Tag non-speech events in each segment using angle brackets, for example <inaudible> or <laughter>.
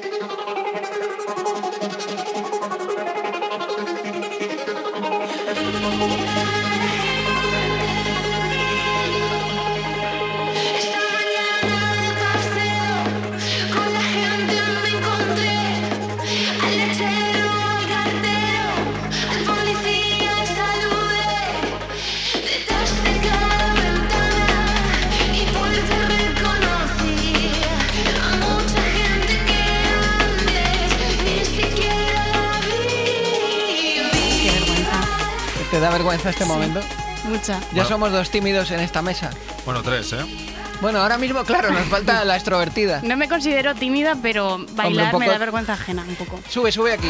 thank you vergüenza este momento? Mucha. Ya somos dos tímidos en esta mesa. Bueno, tres, ¿eh? Bueno, ahora mismo, claro, nos falta la extrovertida. No me considero tímida, pero bailar me da vergüenza ajena un poco. Sube, sube aquí,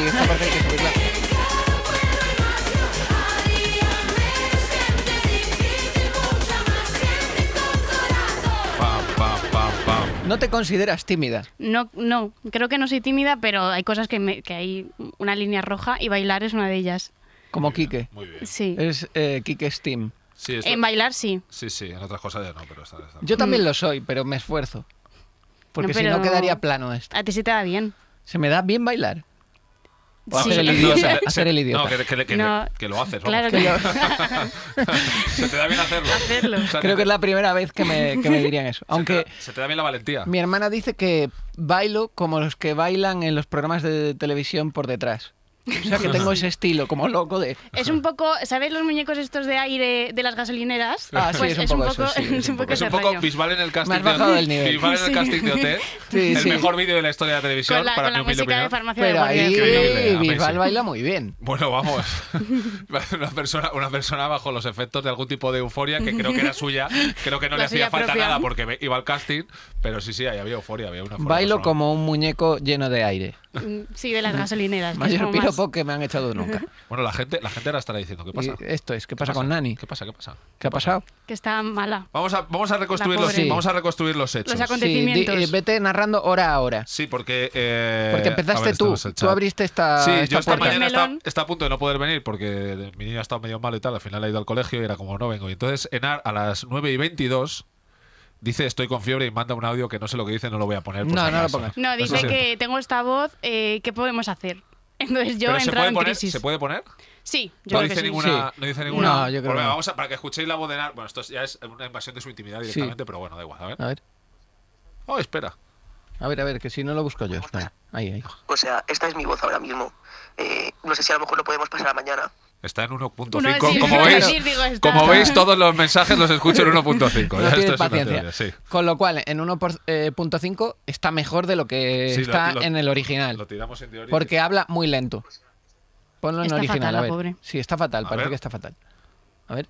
¿No te consideras tímida? No, no, creo que no soy tímida, pero hay cosas que hay una línea roja y bailar es una de ellas. Como Quique. Muy bien. Sí. Es eh, Quique Steam. Sí, En bailar sí. Sí, sí, en otras cosas ya no, pero está. Yo también mm. lo soy, pero me esfuerzo. Porque si no quedaría plano esto. A ti se te da bien. Se me da bien bailar. O Sí. hacer el <laughs> idiota. hacer el idiota. No, que, lo haces. Claro <laughs> que sí. Se te da bien hacerlo. Creo que es la primera vez que me, que me dirían eso. <laughs> Aunque Se te da bien la valentía. mi hermana dice que bailo como los que bailan en los programas de televisión por detrás. <laughs> O sea que tengo ese estilo como loco de... Es un poco, ¿sabéis los muñecos estos de aire de las gasolineras? Ah, sí, pues es, un poco, sí, es un poco, Bisbal <laughs> en el casting de OT. Bisbal en el casting de OT. <laughs> Sí, el mejor vídeo de la historia de la televisión. para con mi la música farmacia Pero ahí Bisbal ¿eh? baila muy bien. Bueno, vamos. una, persona, una persona bajo los efectos de algún tipo de euforia que creo que era suya. Creo que no le hacía falta nada porque iba al casting. Pero sí, sí, había euforia. Había una Bailo como un muñeco lleno de aire. Mm, sí, de las gasolineras. Mayor que me han echado nunca. <laughs> Bueno, la gente, la gente ahora estará diciendo, ¿qué pasa? esto es, ¿qué, pasa, con Nani? ¿Qué pasa? ¿Qué pasa? ¿Qué ha pasado? Que está mala. Vamos a, vamos a, reconstruir, los, vamos a reconstruir los hechos. Eh, vete narrando hora a hora. Sí, porque... Eh, porque empezaste tú, tú abriste esta... Sí, esta yo esta mañana está, a punto de no poder venir porque mi niño ha estado medio malo y tal, al final ha ido al colegio y era como, no vengo. Y entonces Enar a las 9 y 22 dice estoy con fiebre y manda un audio que no sé lo que dice, no lo voy a poner. Pues, no, no No, dice que tengo esta voz, eh, ¿qué podemos hacer? Entonces yo he entrado en crisis. ¿Se puede poner? Sí, yo no creo dice Ninguna, No dice ninguna. No, yo creo bueno, no. vamos a, para que escuchéis la voz de Nar. Bueno, esto ya es una invasión de su intimidad directamente, pero bueno, da igual. A ver. A ver. Oh, espera. A ver, a ver, que si no lo busco yo. Ahí, ahí. O sea, esta es mi voz ahora mismo. Eh, no sé si a lo mejor lo podemos pasar a mañana. Está en 1.5. como, veis, como veis, todos los mensajes los escucho en 1.5. No Con lo cual, en 1.5 eh, está mejor de lo que está en el original. Porque habla muy lento. Ponlo en original. a ver. Sí, está fatal. parece que está fatal. A ver.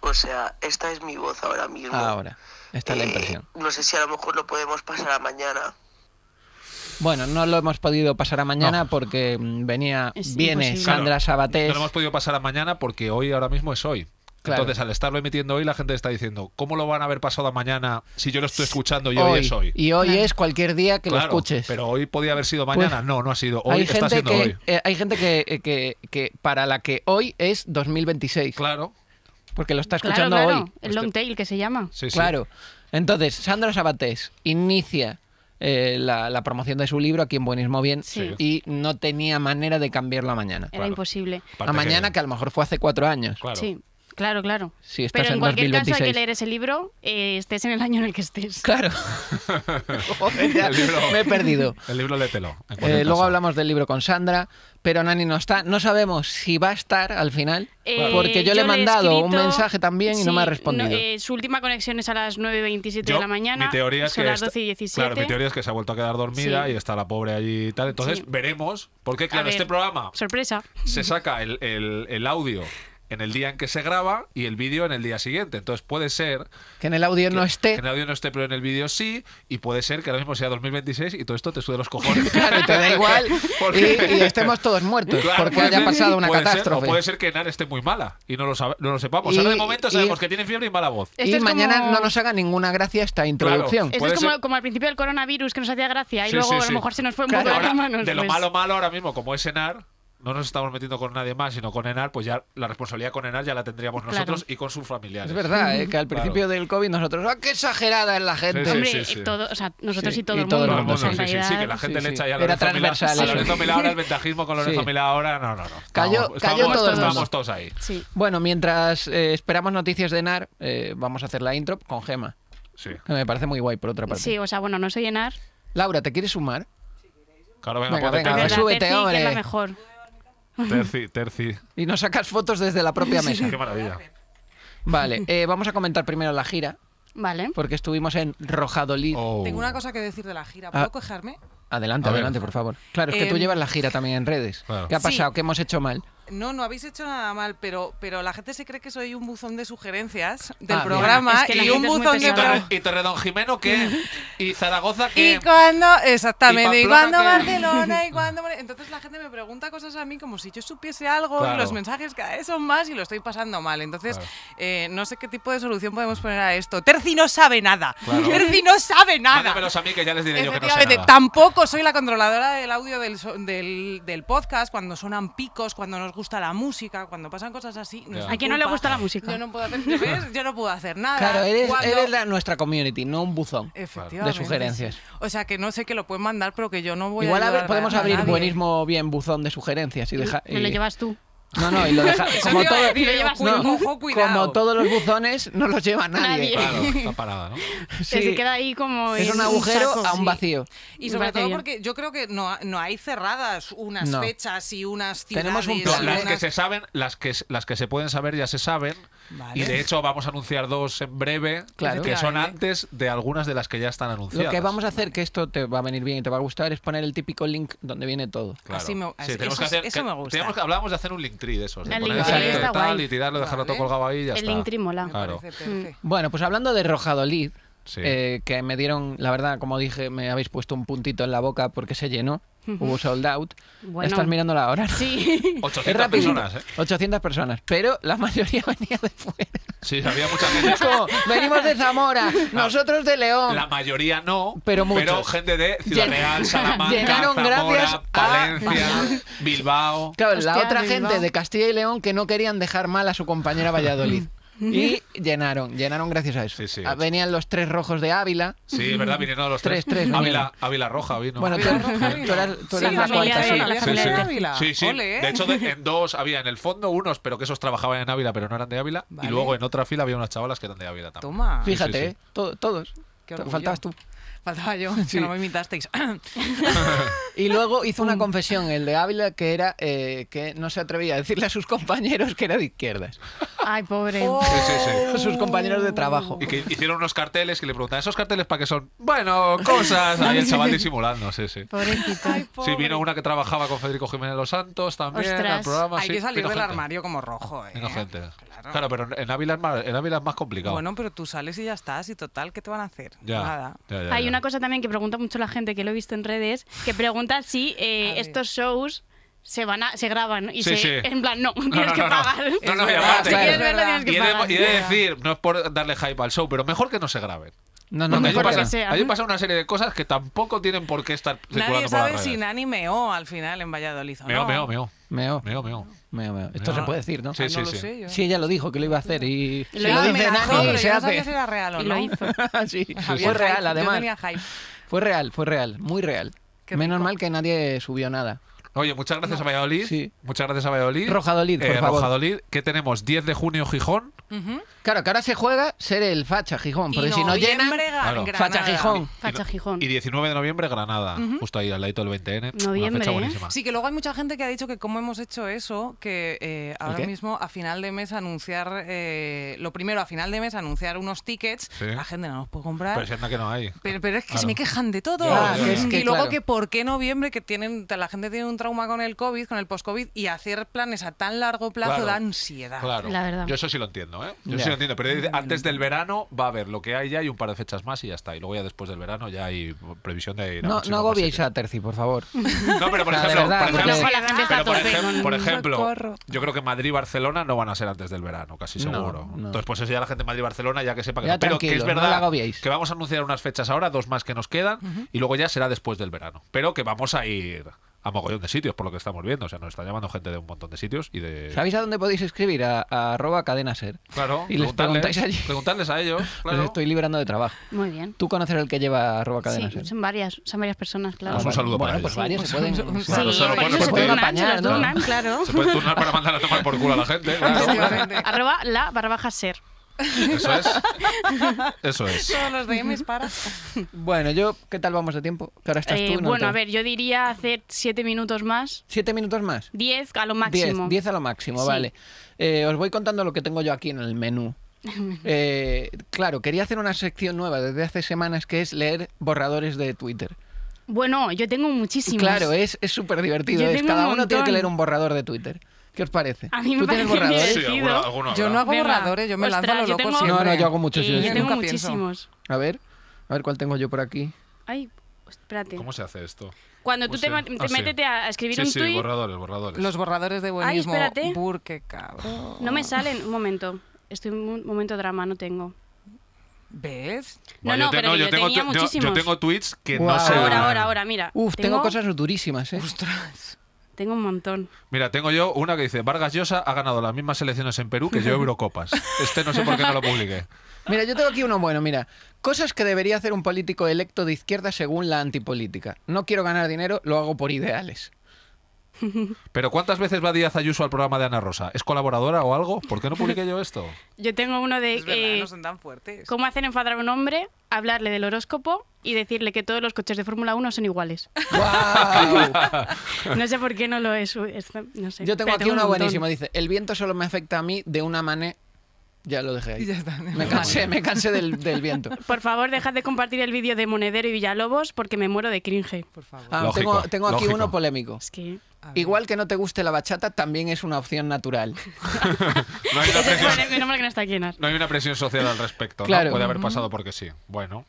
O sea, esta es mi voz ahora mismo. Ahora. Esta la eh, impresión. No sé si a lo mejor lo podemos pasar a mañana. Bueno, no lo hemos podido pasar a mañana porque mm, venía, viene Sandra Sabatés. No lo hemos podido pasar a mañana porque hoy, ahora mismo es hoy. Entonces, al estarlo emitiendo hoy, la gente está diciendo, ¿cómo lo van a haber pasado a mañana si yo lo estoy escuchando y hoy, es hoy? Y hoy es cualquier día que lo escuches. Pero hoy podía haber sido pues mañana. no, no ha sido. Hoy está siendo hoy. Eh, hay gente eh, que, para la que hoy es 2026. Claro. Porque lo está escuchando hoy. El long tail que se llama. Sí, Claro. Entonces, Sandra Sabatés inicia eh, la, promoción de su libro aquí en Buenismo Bien y no tenía manera de cambiar la mañana. Era imposible. La mañana que... a lo mejor fue hace cuatro años. Claro, claro. Pero en, cualquier caso hay que leer ese libro, eh, estés en el año en el que estés. Claro. <laughs> me he perdido. El libro lételo. Eh, luego hablamos del libro con Sandra, pero Nani no está. No sabemos si va a estar al final, eh, porque yo, le he mandado un mensaje también y no me ha respondido. su última conexión es a las 9.27 de la mañana. Mi teoría es son que las 12.17. Claro, mi teoría es que se ha vuelto a quedar dormida y está la pobre allí y tal. Entonces veremos, porque claro, este programa. Sorpresa. Se saca el, el audio en el día en que se graba y el vídeo en el día siguiente. Entonces puede ser... Que en el audio no esté. Que en el audio no esté, pero en el vídeo sí. Y puede ser que ahora mismo sea 2026 y todo esto te sube los cojones. <laughs> claro, te da igual. <laughs> y, estemos todos muertos porque haya pasado una catástrofe. o puede ser que Enar esté muy mala y no lo, no sepamos. ahora de momento sabemos que tiene fiebre y mala voz. y mañana no nos haga ninguna gracia esta introducción. esto es como, como, al principio del coronavirus que nos hacía gracia y luego a lo mejor se nos fue un poco de las De lo pues. malo malo ahora mismo, como es Enar, no nos estamos metiendo con nadie más, sino con Enar, pues ya la responsabilidad con Enar ya la tendríamos nosotros y con sus familiares. Es verdad, ¿eh? que al principio del COVID nosotros, ¡ah, qué exagerada es la gente! Hombre, y todo, o sea, nosotros y todo, el mundo. Todo el mundo sí, sí, que la gente le echa ya a Era transversal. Con Lorenzo ahora, el <laughs> ventajismo con Lorenzo Mela, ahora, no, no, no. Cayó, cayó todo todos ahí. Bueno, mientras eh, esperamos noticias de Enar, eh, vamos a hacer la intro con Gema. Sí. Que me parece muy guay, por otra parte. Sí, o sea, bueno, no soy Enar. Laura, ¿te quieres sumar? Claro, venga, venga, venga, súbete, hombre. Terci, terci. Y no sacas fotos desde la propia mesa. Qué maravilla. Vale, eh, vamos a comentar primero la gira. Vale. Porque estuvimos en Rojadolid. Oh. Tengo una cosa que decir de la gira. ¿Puedo ah. Adelante, adelante, por favor. Claro, es que tú em. llevas la gira también en redes. ¿Qué ha pasado? ¿Qué hemos hecho mal? No, no habéis hecho nada mal, pero, pero la gente se cree que soy un buzón de sugerencias del ah, programa y un buzón de... ¿Y Torredón Jimeno qué? ¿Y Zaragoza qué? ¿Y cuando Exactamente. ¿Y, cuando Barcelona? ¿Y <laughs> cuando...? Entonces la gente me pregunta cosas a mí como si yo supiese algo los mensajes cada vez son más y lo estoy pasando mal. Entonces, eh, no sé qué tipo de solución podemos poner a esto. Terzi no sabe nada. Terzi Terci no sabe nada. a mí que ya les diré yo que no sé nada. Tampoco soy la controladora del audio del, podcast cuando sonan picos, cuando nos gusta la música, cuando pasan cosas así. ¿A quién no le gusta la música? Yo no puedo hacer, nada. Claro, eres, nuestra community, no un buzón de sugerencias. O sea, que no sé que lo pueden mandar, pero que yo no voy Igual a. Igual podemos abrir buenísimo buenismo bien buzón de sugerencias y dejar. lo llevas tú. No, no, y lo deja. <laughs> como, todos los buzones, no los lleva nadie. <laughs> está parado, ¿no? Se queda ahí como. Es un agujero a un vacío. Y sobre todo porque yo creo que no, no hay cerradas unas fechas y unas ciudades. Tenemos un plan. Las que se saben, las que, las que se pueden saber ya se saben. Y de hecho vamos a anunciar dos en breve, que son antes de algunas de las que ya están anunciadas. Lo que vamos a hacer, que esto te va a venir bien y te va a gustar, es poner el típico link donde viene todo. Así me, gusta. hablábamos de hacer un link tree de esos. el link y tirarlo, dejarlo todo el link tree mola. Mm. Bueno, pues hablando de Rojadolid, eh, que me dieron, la verdad, como dije, me habéis puesto un puntito en la boca porque se llenó hubo sold out. Estás mirando la hora. Sí. 800 <laughs> personas, ¿eh? 800 personas, pero la mayoría <laughs> venía de fuera. Sí, había mucha gente. venimos de Zamora, <laughs> nosotros de León. La mayoría no, pero, muchos. pero gente de Ciudad Real, Salamanca, Zamora, gracias Palencia, Bilbao. Claro, la otra gente de Castilla y León que no querían dejar mal a su compañera Valladolid. Y llenaron, llenaron gracias a eso. Ah, venían los tres rojos de Ávila. Sí, verdad, vinieron los tres. Ávila, Ávila Roja vino. Bueno, tú, eras, sí. sí, ¿eh? de hecho, en dos había en el fondo unos, pero que esos trabajaban en Ávila, pero no eran de Ávila. Y luego en otra fila había unas chavalas que eran de Ávila también. Toma. Fíjate, eh, todos. Faltabas tú. Faltaba yo, <laughs> que no me imitasteis. <laughs> <laughs> y luego hizo una mm. confesión, el de Ávila, que era eh, que no se atrevía a decirle a sus compañeros que era de izquierdas. Ay, pobre. Oh. Sí, sí, sí. <laughs> Sus compañeros de trabajo. Y que hicieron unos carteles que le preguntan, ¿esos carteles para qué son? Bueno, cosas. Ahí el <laughs> chaval disimulando, sí, sí. Pobrecito. Sí, vino una que trabajaba con Federico Jiménez Los Santos también Hay que salir del armario como rojo, ¿eh? Claro. pero en Ávila, es más, en Ávila es más complicado. Bueno, pero tú sales y ya estás, y total, ¿qué te van a hacer? Nada. Hay una cosa también que pregunta mucho la gente, que lo he visto en redes, que pregunta si eh, estos shows se van a, se graban y se, en plan no tienes que pagar no no, ya que y de, y decir no es por darle hype al show pero mejor que no se graben no, no, no. Hay pasado una serie de cosas que tampoco tienen por qué estar circulando Nadie sabe si Nani meó al final en Valladolid. Meo, meo, meo. Meo. Meo, meo. Esto se puede decir, ¿no? Sí, ah, sí, sí. Sí, ella lo dijo que lo iba a hacer y lo, lo dice Nani se hace. no. lo hizo. fue real además. Fue real, fue real, muy real. Menos mal que nadie subió nada. Oye, muchas gracias a Valladolid. Sí. Muchas gracias a Valladolid. Rojadolid, por eh, favor. Rojadolid, ¿Qué tenemos 10 de junio Gijón. Uh Claro, que ahora se juega ser el facha Gijón, porque si no llena Facha Gijón. Y 19 de noviembre, Granada, justo ahí al ladito del 20N. Noviembre. ¿eh? Sí, que luego hay mucha gente que ha dicho que cómo hemos hecho eso, que eh, ahora mismo a final de mes anunciar, eh, lo primero a final de mes anunciar unos tickets, la gente no los puede comprar. Pero es que se me quejan de todo. que, y luego que por qué noviembre, que tienen la gente tiene un trauma con el COVID, con el post-COVID, y hacer planes a tan largo plazo da ansiedad. Claro. La verdad. Yo eso sí lo entiendo, ¿eh? Yo pero antes del verano va a haber lo que hay ya y un par de fechas más y ya está. Y luego ya después del verano ya hay previsión de No, no agobiéis a Terci, por favor. <laughs> No, pero por ejemplo, por ejemplo, yo creo que Madrid y Barcelona no van a ser antes del verano, casi seguro. Entonces, pues eso ya la gente de Madrid y Barcelona ya que sepa que Pero que es verdad que vamos a anunciar unas fechas ahora, dos más que nos quedan, y luego ya será después del verano. Pero que vamos a ir a mogollón de sitios, por lo que estamos viendo. O sea, nos está llamando gente de un montón de sitios y de... ¿Sabéis a dónde podéis escribir? A, arroba cadena Claro. Y les preguntáis Preguntarles a ellos, Les estoy liberando de trabajo. Muy bien. ¿Tú conoces el que lleva arroba cadena sí, son varias, son varias personas, claro. Ah, un saludo para pues ellos. se pueden... <laughs> se, pueden se Se pueden turnar para mandar a tomar por culo a la gente. <laughs> arroba la barra baja ser. Eso es. Eso es. Todos los DMs para. Bueno, yo, ¿qué tal vamos de tiempo? Eh, bueno, a ver, yo diría hacer siete minutos más. ¿Siete minutos más? Diez a lo máximo. Diez, a lo máximo, vale. Eh, os voy contando lo que tengo yo aquí en el menú. <laughs> Eh, claro, quería hacer una sección nueva desde hace semanas que es leer borradores de Twitter. Bueno, yo tengo muchísimos. Claro, es súper divertido. cada uno tiene que leer un borrador de Twitter. ¿Qué os parece? A mí me ¿Tú tienes borradores? Sí, Yo no hago borradores, yo me lanzo a lo loco No, no, yo hago muchos. yo tengo muchísimos. A ver, a ver cuál tengo yo por aquí. Ay, espérate. ¿Cómo se hace esto? Cuando tú pues te, ah, metes a escribir Sí, un sí, borradores, borradores. Los borradores de buenismo. espérate. qué cabrón. no me salen. Un momento. Estoy en un momento drama, no tengo. ¿Ves? No, no, pero yo tengo, tenía yo- tengo tweets que no sé. Ahora, ahora, ahora, mira. Uf, tengo, cosas durísimas, ¿eh? Ostras. Tengo un montón. Mira, tengo yo una que dice, Vargas Llosa ha ganado las mismas elecciones en Perú que yo Eurocopas. Este no sé por qué no lo publiqué. Mira, yo tengo aquí uno bueno, mira. Cosas que debería hacer un político electo de izquierda según la antipolítica. No quiero ganar dinero, lo hago por ideales. <laughs> Pero ¿cuántas veces va Díaz Ayuso al programa de Ana Rosa? ¿Es colaboradora o algo? ¿Por qué no publiqué yo esto? <laughs> Yo tengo uno de... no son tan fuertes. ¿Cómo hacer enfadar a un hombre? Hablarle del horóscopo y decirle que todos los coches de Fórmula 1 son iguales. <laughs> no sé por qué no lo es. Yo tengo aquí uno buenísimo. Dice, el viento solo me afecta a mí de una manera... Ya lo dejé ahí. me cansé, me cansé del, viento. Por favor, dejad de compartir el vídeo de Monedero y Villalobos porque me muero de cringe. Por favor. Ah, tengo, aquí uno polémico. Es que... Igual que no te guste la bachata, también es una opción natural. <laughs> <laughs> no, hay una presión, social al respecto. Puede haber pasado porque sí. Bueno.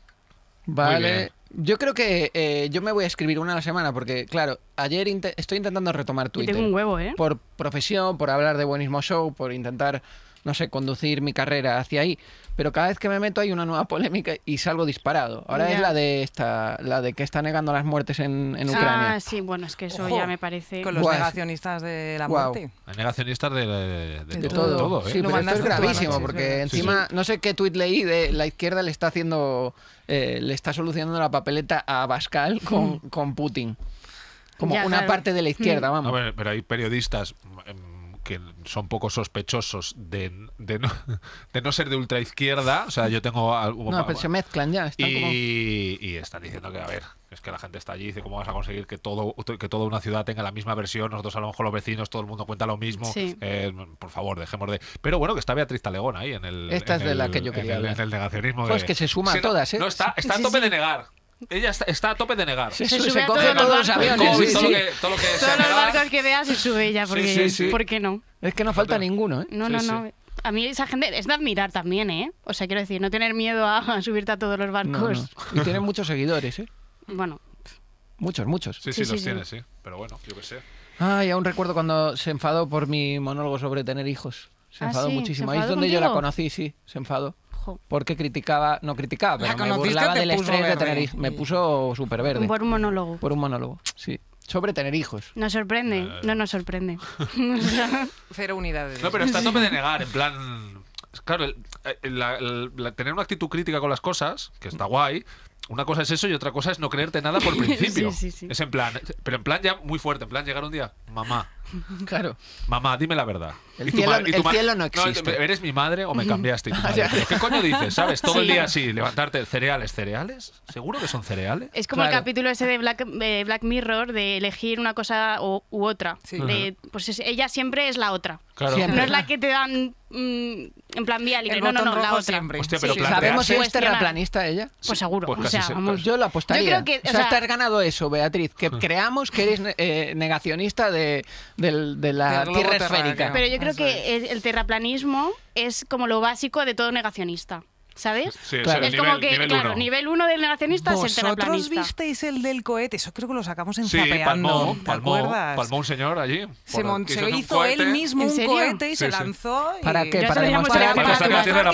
Vale. Yo creo que eh, yo me voy a escribir una a la semana porque, claro, ayer estoy intentando retomar Twitter. ¿eh? Por profesión, por hablar de Buenismo Show, por intentar no sé, conducir mi carrera hacia ahí. Pero cada vez que me meto hay una nueva polémica y salgo disparado. Ahora es la de esta, la de que está negando las muertes en, ah, Ucrania. Ah, sí, bueno, es que eso ya me parece. Con los negacionistas de la muerte. Negacionistas de, de, de, todo. ¿eh? Sí, pero esto es gravísimo, porque encima, no sé qué tuit leí de la izquierda le está haciendo, eh, le está solucionando la papeleta a Bascal con, mm. con Putin. Como una parte de la izquierda, mm. vamos. ver, pero hay periodistas em, que son poco sospechosos de, no, <laughs> de no ser de ultraizquierda, o sea, yo tengo... no, pero se mezclan ya. y, y están diciendo que, a ver, es que la gente está allí y dice, ¿cómo vas a conseguir que todo que toda una ciudad tenga la misma versión? Nosotros a lo mejor los vecinos, todo el mundo cuenta lo mismo. Eh, por favor, dejemos de... Pero bueno, que está Beatriz Talegón ahí en el... Esta de que yo el, negacionismo. Pues que se suma a todas, ¿eh? No, está, está tope de negar. Ella está, a tope de negar. Se, sube se coge todos los, aviones. todo, Lo que, todos los barcos que veas se sube ella, porque sí, ¿por qué no? Es que no falta ninguno, ¿eh? No, no, no. A mí esa gente es de admirar también, ¿eh? O sea, quiero decir, no tener miedo a, subirte a todos los barcos. Y tiene muchos seguidores, ¿eh? Bueno. Muchos, muchos. Sí, sí, los tiene, sí. Pero bueno, yo qué sé. Ay, aún recuerdo cuando se enfadó por mi monólogo sobre tener hijos. Se ah, enfadó muchísimo. Ahí es donde yo la conocí, sí, se enfadó. Porque criticaba, no criticaba, pero me burlaba del estrés de tener hijos. Me mm. puso súper verde. Por un monólogo. Por un monólogo, sí. Sobre tener hijos. Nos sorprende, eh. no, nos sorprende. <laughs> Cero unidades. No, pero está a tope de <laughs> negar, en plan. Claro, eh, tener una actitud crítica con las cosas, que está guay, una cosa es eso y otra cosa es no creerte nada por <laughs> principio. Es en plan, pero en plan ya muy fuerte, en plan llegar un día, mamá. <laughs> Claro. Mamá, dime la verdad. El, cielo, cielo, no existe. ¿Eres mi madre o me cambiaste? <laughs> ¿Qué coño dices? ¿Sabes? Todo el día así, levantarte, cereales, cereales. ¿Seguro que son cereales? Es como el capítulo ese de eh, Black, Mirror de elegir una cosa u otra. pues ella siempre es la otra. No es la que te dan mm, en plan vía libre, no, no, no, la otra. ¿Sabemos si es terraplanista ella? Pues seguro. Pues o sea, Yo la apostaría. que, o, sea, ganado eso, Beatriz, que hmm. creamos que eres eh, negacionista de, de la tierra esférica. Pero yo creo que el terraplanismo es como lo básico de todo negacionista. ¿sabes? Sí, claro. Es, como que, claro, nivel 1 del negacionista es el terraplanista. visteis el del cohete? Eso creo que lo sacamos en sí, palmó, ¿te acuerdas? un señor allí. Se, se hizo él mismo un cohete y se lanzó. ¿Para qué? Para demostrar que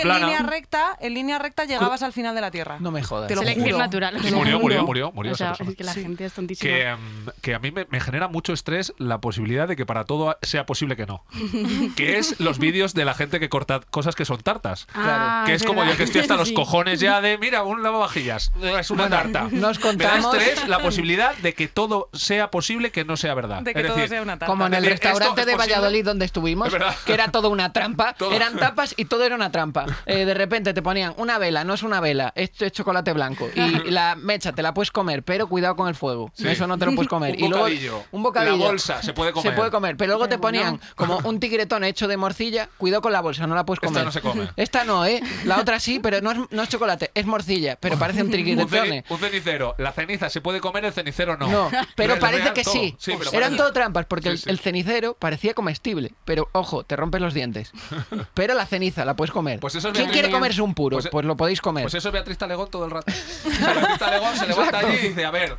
en línea recta, en línea recta llegabas al final de la Tierra. No me jodas. Te lo Selección natural. Murió, murió, murió, murió. que la gente es tontísima. Que, mm, a mí me, genera mucho estrés la posibilidad de que para todo sea posible que no. <laughs> que es los vídeos de la gente que corta cosas que son tartas. Claro. Ah, que es como yo que hasta los cojones ya de, mira, un lavavajillas, es una tarta. Nos contamos. tres, la <laughs> posibilidad de que todo sea posible que no sea verdad. De que sea una tarta. Como en el restaurante de Valladolid donde estuvimos, que era todo una trampa. <laughs> Eran tapas y todo era una trampa. Eh, de repente te ponían una vela, no es una vela, esto es chocolate blanco. Y la mecha te la puedes comer, pero cuidado con el fuego. Eso no te lo puedes comer. y Luego, un bocadillo. La bolsa se puede comer. Se puede comer, pero luego te ponían como un tigretón hecho de morcilla, cuidado con la bolsa, no la puedes comer. Esta no se come. Esta no, ¿eh? La otra sí, pero no es, chocolate, es morcilla, pero parece un triquiñones. <laughs> Un cenicero. La ceniza se puede comer, el cenicero no. No, <laughs> pero parece que sí. Eran todo trampas, porque El, cenicero parecía comestible, pero ojo, te rompes los dientes. <laughs> pero la ceniza la puedes comer. Pues ¿Quién quiere comerse un puro? Pues, e- pues, lo podéis comer. Pues eso es Beatriz Talegón todo el rato. Beatriz Talegón se levanta allí y dice, a ver,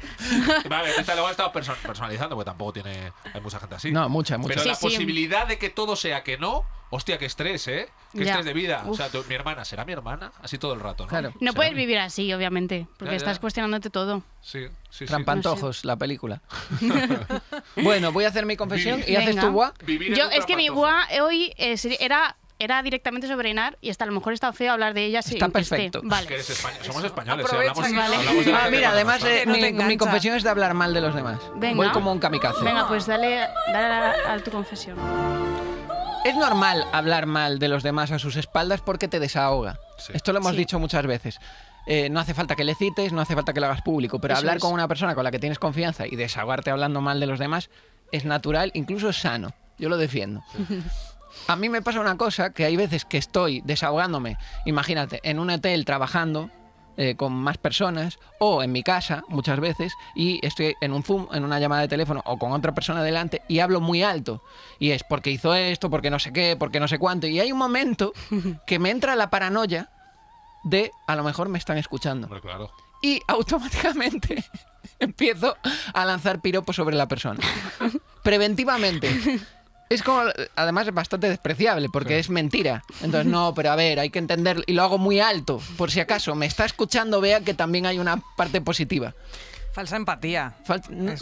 vale, Beatriz Talegón está personalizando, porque tampoco tiene, hay mucha gente así. No, mucha, mucha. Pero la posibilidad de que todo sea que no hostia, qué estrés, ¿eh? Qué estrés de vida. O sea, mi hermana, ¿será mi hermana? Así todo el rato, ¿no? No puedes vivir así, obviamente, porque estás cuestionándote todo. Sí, sí, Trampantojos, la película. <laughs> bueno, voy a hacer mi confesión y haces tu gua. Yo, es que mi gua hoy eh, era era directamente sobre y hasta a lo mejor está feo hablar de ella. Si está perfecto. Vale. Somos españoles. ¿eh? Ah, mira, además eh, mi, confesión es de hablar mal de los demás. Venga. Voy como un kamikaze. Venga, pues dale, dale a tu confesión. Es normal hablar mal de los demás a sus espaldas porque te desahoga. Esto lo hemos dicho muchas veces. Eh, no hace falta que le cites, no hace falta que lo hagas público, pero hablar con una persona con la que tienes confianza y desahogarte hablando mal de los demás es natural, incluso es sano. Yo lo defiendo. A mí me pasa una cosa, que hay veces que estoy desahogándome, imagínate, en un hotel trabajando eh, con más personas o en mi casa muchas veces y estoy en un Zoom, en una llamada de teléfono o con otra persona delante y hablo muy alto. Y es porque hizo esto, porque no sé qué, porque no sé cuánto. Y hay un momento <laughs> que me entra la paranoia de a lo mejor me están escuchando. Y automáticamente <laughs> empiezo a lanzar piropos sobre la persona. <laughs> Preventivamente. Es como, además, bastante despreciable porque es mentira. Entonces, no, pero a ver, hay que entender, y lo hago muy alto, por si acaso me está escuchando, vea que también hay una parte positiva. Falsa empatía.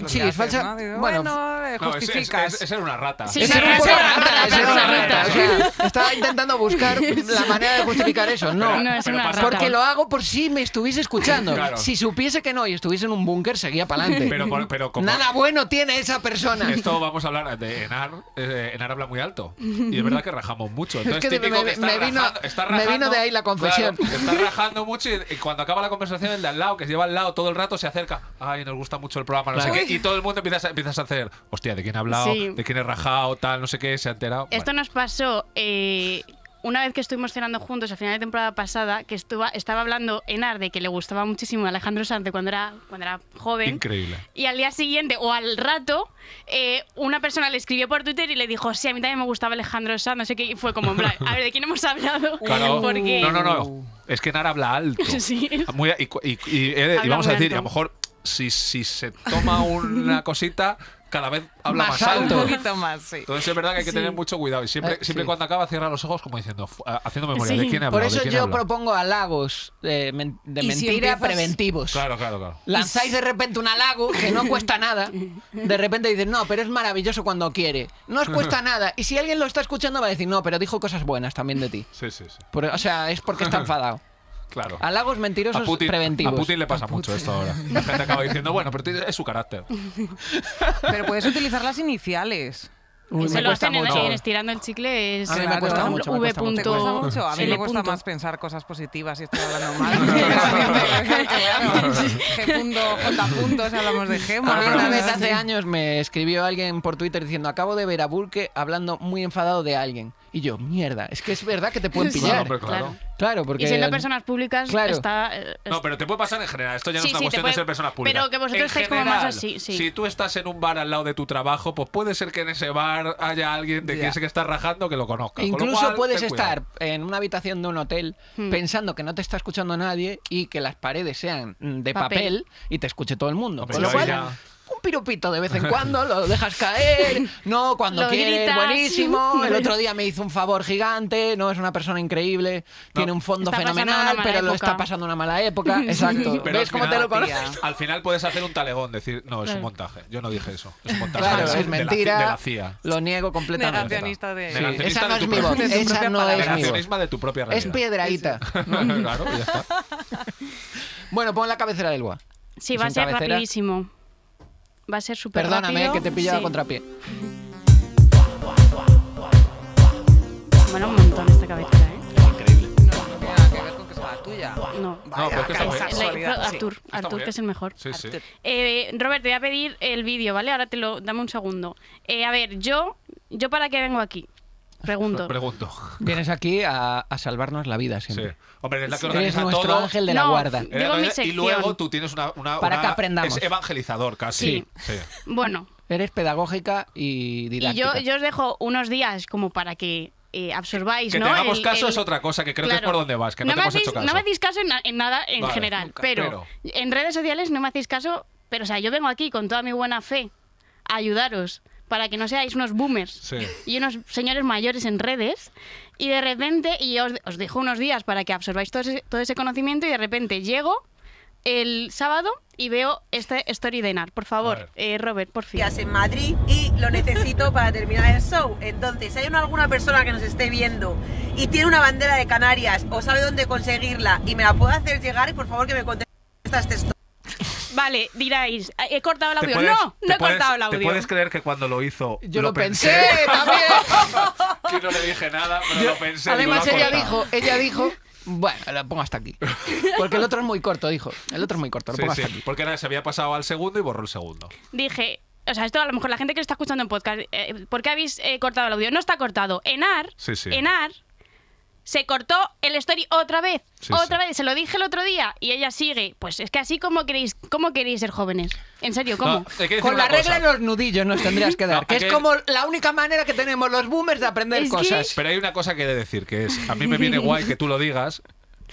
sí, es falsa. bueno, justifica justificas. es, ser una rata. es una rata. Es rata. estaba intentando buscar la manera de justificar eso. No, no es una rata. Porque lo hago por si me estuviese escuchando. Si supiese que no y estuviese en un búnker, seguía para adelante. Pero, como... Nada bueno tiene esa persona. Esto vamos a hablar de Enar. Eh, Enar habla muy alto. Y es verdad que rajamos mucho. me, vino, de ahí la confesión. está rajando mucho y, cuando acaba la conversación, el de al lado, que se lleva al lado todo el rato, se acerca y nos gusta mucho el programa, Y todo el mundo empieza empiezas a hacer, hostia, ¿de quién ha hablado? ¿De quién he rajado? Tal, no sé qué, se ha enterado. Esto nos pasó. Eh, una vez que estuvimos cenando juntos a final de temporada pasada, que estaba hablando Enar de que le gustaba muchísimo a Alejandro Sanz cuando era, cuando era joven. Increíble. Y al día siguiente o al rato, eh, una persona le escribió por Twitter y le dijo, sí, a mí también me gustaba Alejandro Sanz, no sé qué, y fue como, a ver, ¿de quién hemos hablado? <laughs> No, no, no. <laughs> Es que Enar habla alto. sí. Muy, y, eh, vamos a decir, a lo mejor si, se toma una cosita, cada vez habla más, alto. Un poquito más, Entonces es verdad que hay que tener mucho cuidado. Y siempre, eh, siempre cuando acaba cierra los ojos como diciendo, haciendo memoria de quién Por eso yo propongo halagos eh, de, mentira preventivos. Lanzáis de repente un halago que no cuesta nada. De repente dices, no, pero es maravilloso cuando quiere. No os cuesta <laughs> nada. Y si alguien lo está escuchando va a decir, no, pero dijo cosas buenas también de ti. Sí, sí, sí. E, o sea, es porque está <laughs> enfadado. Claro. Halagos mentirosos preventivos. A Putin le pasa mucho esto ahora. La gente acaba diciendo, bueno, pero es su carácter. <laughs> Pero puedes utilizar las iniciales. se lo hacen en, estirando el chicle a mí me, mucho, v. punto. a mí me cuesta más pensar cosas positivas y estar hablando <laughs> mal <laughs> G punto J hablamos de G. una vez hace años me escribió alguien por Twitter diciendo acabo de ver a Burke hablando muy enfadado de alguien y yo mierda es que es verdad que te pueden pillar pero claro. Claro, porque. Y siendo personas públicas está, eh, No, pero te puede pasar en general. Esto ya no es una cuestión de ser personas públicas. Pero que vosotros estáis como más así, sí. Si tú estás en un bar al lado de tu trabajo, pues puede ser que en ese bar haya alguien de quien que se que está rajando que lo conozca. Incluso puedes estar en una habitación de un hotel hmm. pensando que no te está escuchando nadie y que las paredes sean de papel, y te escuche todo el mundo. Con lo cual pirupito de vez en cuando, lo dejas caer, no, cuando quieres, buenísimo. El otro día me hizo un favor gigante, no, es una persona increíble, tiene un fondo fenomenal, pero lo está pasando una mala época. <laughs> Exacto. Pero es como te lo conoces? Al final puedes hacer un talegón, decir, no, es un montaje. Yo no dije eso. Es un montaje. es, mentira. Lo niego completamente. esa no es mi voz. es de tu propia realidad. Es piedradita. claro, <laughs> Bueno, pon la cabecera del gua. Sí, va a ser rapidísimo va a ser súper rápido. Perdóname que te he pillado a contrapié. Bueno, un montón esta cabeza, ¿eh? Increíble. No, con que la tuya. No, pero es que está Artur, Artur, que es el mejor. Sí, sí. Eh, Robert, te voy a pedir el vídeo, ¿vale? Ahora te lo... Dame un segundo. Eh, a ver, yo... ¿Yo para qué vengo aquí? Pregunto. <laughs> Pregunto. Vienes aquí a, salvarnos la vida siempre. Sí. Hombre, es la que Eres nuestro ángel de la guarda. mi y luego tú tienes una, una- Para que aprendamos. Es evangelizador casi. Sí. Bueno, Eres pedagógica y y yo, yo os dejo unos días como para que eh, absorbáis, Que ¿no? te hagamos caso es otra cosa, que creo que es por donde vas, que no, te hemos hecho caso. no me hacéis caso en, nada en general, pero, en redes sociales no me hacéis caso, pero o sea, yo vengo aquí con toda mi buena fe a ayudaros para que no seáis unos boomers y unos señores mayores en redes. Y de repente, y os, os dejo unos días para que absorbáis todo ese, todo ese conocimiento, y de repente llego el sábado y veo esta story de Enar. Por favor, eh, Robert, por fin. en Madrid y lo necesito para terminar el show. Entonces, si hay alguna persona que nos esté viendo y tiene una bandera de Canarias o sabe dónde conseguirla y me la puede hacer llegar, por favor que me conteste esta story. Vale, diráis, eh, he cortado el audio. no, no he cortado el audio. ¿te puedes creer que cuando lo hizo. Yo lo, pensé, también. Yo <laughs> no le dije nada, pero lo pensé. Además, ella dijo, ella dijo bueno, la pongo hasta aquí. Porque el otro es muy corto, dijo. El otro es muy corto, lo pongo hasta sí. Porque nada se había pasado al segundo y borró el segundo. Dije, o sea, esto a lo mejor la gente que lo está escuchando en podcast, eh, ¿por qué habéis eh, cortado el audio? No está cortado. Enar, sí, Enar se cortó el story otra vez. otra vez, se lo dije el otro día y ella sigue. Pues es que así como queréis, cómo queréis ser jóvenes. En serio, ¿cómo? Con la regla de los nudillos nos tendrías que dar. es como la única manera que tenemos los boomers de aprender cosas. Pero hay una cosa que he de decir, que es, a mí me viene guay que tú lo digas,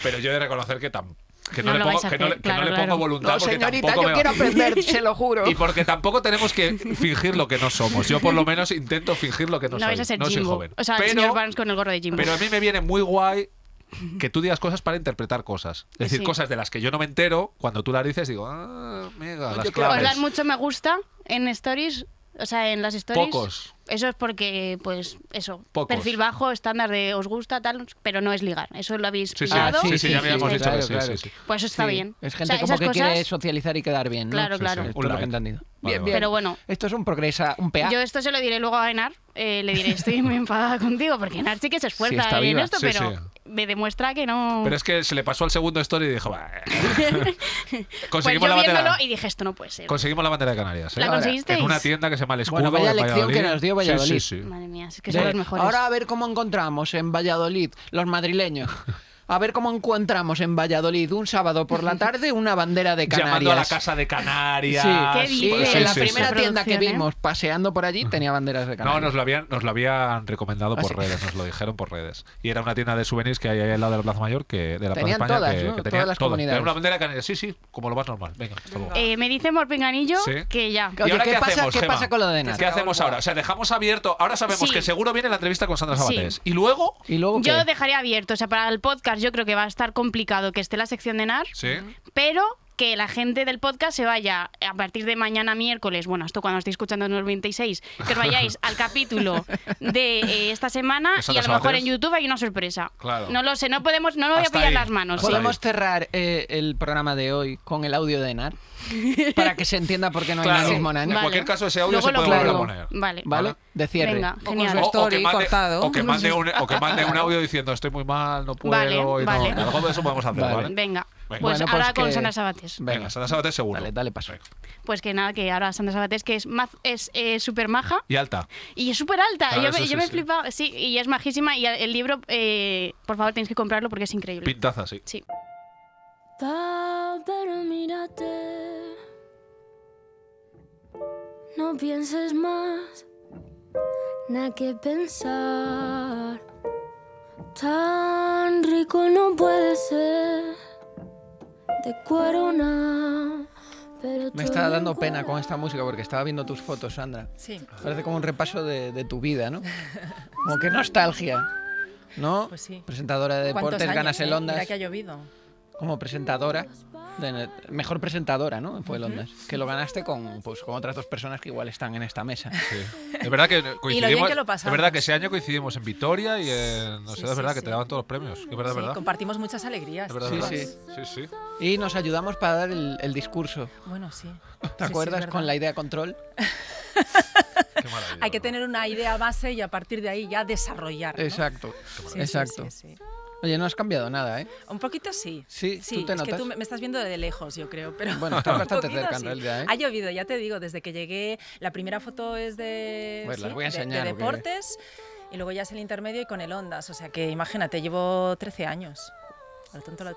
pero yo he de reconocer que tampoco que no, le pongo, que no no le voluntad. porque tampoco yo quiero aprender, <laughs> se lo juro. Y porque tampoco tenemos que fingir lo que no somos. Yo por lo menos intento fingir lo que no, no soy. no soy joven. O sea, pero, el con el gorro de Pero a mí me viene muy guay que tú digas cosas para interpretar cosas. Es decir, cosas de las que yo no me entero, cuando tú las dices digo, ah, mega, las claves. ¿Os dan mucho me gusta en stories? O sea, en las stories. Pocos. Eso es porque, pues, eso, perfil bajo, estándar de os gusta, tal, pero no es ligar. Eso lo habéis sí, Sí, sí, sí, ya habíamos dicho eso. claro, Pues eso está bien. Es gente como que quiere socializar y quedar bien, ¿no? Claro, claro. Pero bueno. Esto es un progresa, un PA. Yo esto se lo diré luego a Enar. Eh, le diré, estoy muy enfadada contigo, porque Enar sí que se esfuerza eh, en esto, pero me demuestra que no. Pero es que se le pasó al segundo story y dijo, <laughs> conseguimos pues la bandera. Y dije, esto no puede ser. Conseguimos la bandera de Canarias. ¿eh? ¿La conseguiste? En una tienda que se llama El Valladolid. Sí, sí, sí. Madre mía, es que son los mejores. Ahora a ver cómo encontramos en Valladolid los madrileños a ver cómo encontramos en Valladolid un sábado por la <laughs> tarde una bandera de Canarias. Llamando a la casa de Canarias. Sí, la primera tienda que ¿eh? vimos paseando por allí tenía banderas de Canarias. No, nos lo habían, nos lo habían recomendado por ah, redes, nos lo dijeron por redes. Y era una tienda de souvenirs que hay ahí al lado del Plaza Mayor, que de la tenían Plaza España, todas, todas las comunidades. una bandera de sí, sí, como lo más normal. Venga, eh, me dice Morpinganillo que ya. ¿Y ahora ¿qué, pasa, con lo de Nat? ¿Qué hacemos ahora? O sea, dejamos abierto, ahora sabemos que seguro viene la entrevista con Sandra Sabates. ¿Y luego? ¿Y luego Yo dejaría abierto, o sea, para el podcast yo creo que va a estar complicado que esté la sección de NAR, pero que la gente del podcast se vaya a partir de mañana miércoles, bueno, esto cuando estéis escuchando en el 26, que os vayáis al capítulo de eh, esta semana y a lo mejor en YouTube hay una sorpresa. No lo sé, no podemos, no me voy a pillar las manos. Podemos cerrar eh, el programa de hoy con el audio de Enar <laughs> para que se entienda por qué no hay en En cualquier caso, ese audio se puede volver a poner. Vale. ¿Vale? De cierre. Venga, genial. O, que mande, un, audio diciendo estoy muy mal, no puedo. Vale, y no, vale. de eso podemos hacer. Venga. Pues, pues ahora con Sandra Sabates. Venga, Sandra Sabates seguro. Dale, dale paso. Pues que nada, que ahora Sandra Sabates, que es más es eh, súper maja. Y alta. Y es súper alta. yo me, he flipado. Sí, y es majísima. Y el libro, eh, por favor, tenéis que comprarlo porque es increíble. Pintaza, sí. Sí. pero mírate. No pienses más. Nada que pensar. Tan rico no puede ser me está dando pena con esta música porque estaba viendo tus fotos, Sandra. Parece como un repaso de, tu vida, ¿no? <laughs> Como que nostalgia, ¿no? Pues sí. Presentadora de deportes, ganas el eh? Ondas. que ha llovido como presentadora. mejor presentadora, ¿no? Fue Londres. Que lo ganaste con, pues, con otras dos personas que igual están en esta mesa. Es verdad que <laughs> coincidimos. es verdad que ese año coincidimos en Vitoria y en, no sé, es verdad que te daban todos los premios. Es verdad, verdad. Compartimos muchas alegrías. sí, Y nos ayudamos para dar el, discurso. Bueno, sí. <laughs> ¿Te acuerdas con la idea control? <laughs> Qué Hay que tener una idea base y a partir de ahí ya desarrollar. Exacto, exacto. Oye, no has cambiado nada, ¿eh? Un poquito sí. Sí, sí. ¿tú te es que tú me estás viendo de lejos, yo creo. Pero bueno, estás <laughs> bastante cerca en realidad, ¿eh? Ha llovido, ya te digo, desde que llegué. La primera foto es de, pues voy a enseñar, de, deportes y luego ya es el intermedio y con el Ondas. O sea que imagínate, llevo 13 años.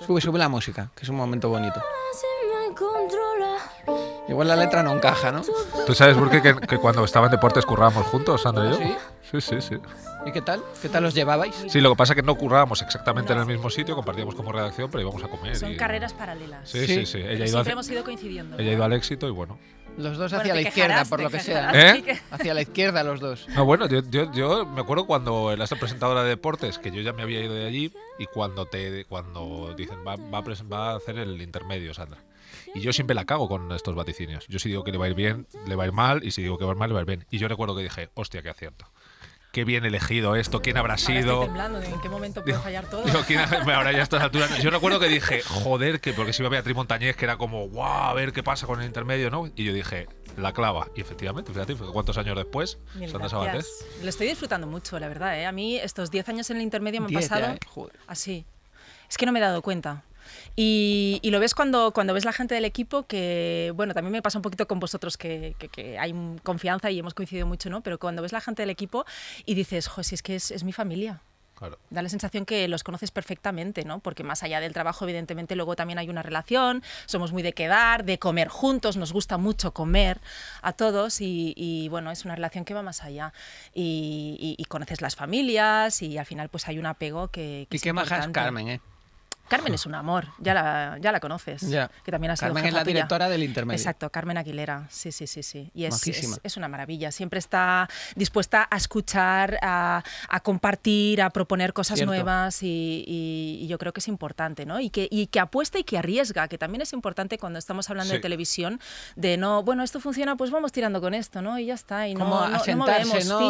Sube, sube la música, que es un momento bonito. se me controla. Igual la letra no encaja, ¿no? ¿Tú sabes, Burke, que, que cuando estaba en deportes currábamos juntos, Sandra y yo? ¿Ah, ¿Sí? Sí, sí, sí. y qué tal? ¿Qué tal los llevabais? Sí, lo que pasa es que no currábamos exactamente en el mismo sitio, compartíamos como redacción, pero íbamos a comer. Son carreras paralelas. Sí, sí, sí. hemos ido coincidiendo. Ella ha ido al éxito y bueno. Los dos hacia la izquierda, por lo que sea. ¿Eh? <laughs> Hacia la izquierda los dos. No, bueno, yo, yo, yo me acuerdo cuando la presentadora de deportes, que yo ya me había ido de allí, y cuando te cuando dicen va, va a hacer el intermedio, Sandra. Y yo siempre la cago con estos vaticinios. Yo si digo que le va a ir bien, le va a ir mal, y si digo que va a ir mal, le va a ir bien. Y yo recuerdo que dije, hostia, qué acierto. Qué bien elegido esto, quién habrá sido. Estoy ¿En qué momento puede fallar todo? Ahora estas alturas. Yo recuerdo que dije, joder, que porque si iba a Beatriz Montañés, que era como, guau, a ver qué pasa con el intermedio, ¿no? Y yo dije, la clava. Y efectivamente, fíjate, cuántos años después, Sandra Lo estoy disfrutando mucho, la verdad. ¿eh? A mí estos 10 años en el intermedio me han pasado eh, así. Es que no me he dado cuenta. Y, lo ves cuando, cuando ves la gente del equipo, que bueno, también me pasa un poquito con vosotros que, que, hay confianza y hemos coincidido mucho, ¿no? Pero cuando ves la gente del equipo y dices, José si es que es, es mi familia. Claro. Da la sensación que los conoces perfectamente, ¿no? Porque más allá del trabajo, evidentemente, luego también hay una relación, somos muy de quedar, de comer juntos, nos gusta mucho comer a todos y, bueno, es una relación que va más allá. Y, conoces las familias y al final pues hay un apego que... que y es qué Carmen, ¿eh? Carmen mm. es un amor, ya la, ya la conoces. Que también ha sido Carmen es la directora del intermedio. Exacto, Carmen Aguilera. Sí, sí, sí, sí. Y es, una maravilla. Siempre está dispuesta a escuchar, a, compartir, a proponer cosas nuevas y, yo creo que es importante, ¿no? Y que, apuesta y que arriesga, que también es importante cuando estamos hablando de televisión, de no, bueno, esto funciona, pues vamos tirando con esto, ¿no? Y ya está. Y no, movemos,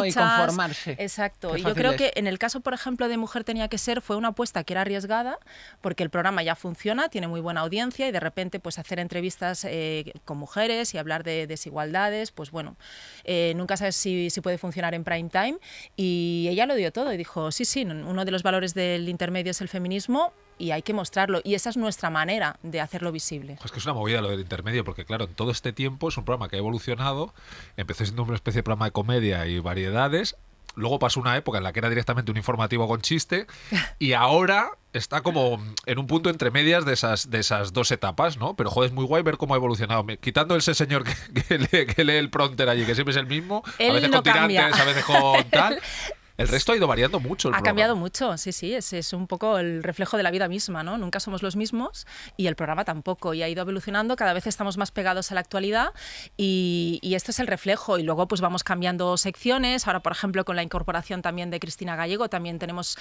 Fichas, Exacto. y yo creo que en el caso, por ejemplo, de Mujer tenía que ser, fue una apuesta que era arriesgada porque el programa ya funciona, tiene muy buena audiencia y de repente pues hacer entrevistas eh, con mujeres y hablar de desigualdades, pues bueno, eh, nunca sabes si, puede funcionar en prime time y ella lo dio todo y dijo, sí, sí, uno de los valores del intermedio es el feminismo. Y hay que mostrarlo. Y esa es nuestra manera de hacerlo visible. Es pues que es una movida lo del intermedio, porque claro, en todo este tiempo es un programa que ha evolucionado. Empezó siendo una especie de programa de comedia y variedades, luego pasó una época en la que era directamente un informativo con chiste <laughs> y ahora está como en un punto entre medias de esas, de esas dos etapas, ¿no? Pero joder, es muy guay ver cómo ha evolucionado. Quitando ese señor <laughs> que, lee, el pronter allí, que siempre es el mismo, a veces con tirantes, a veces con <laughs> tal. El resto ha ido variando mucho. ha cambiado mucho, sí, sí. Es, es un poco el reflejo de la vida misma, ¿no? Nunca somos los mismos y el programa tampoco. Y ha ido evolucionando, cada vez estamos más pegados a la actualidad y, este esto es el reflejo. Y luego pues vamos cambiando secciones. Ahora, por ejemplo, con la incorporación también de Cristina Gallego, también tenemos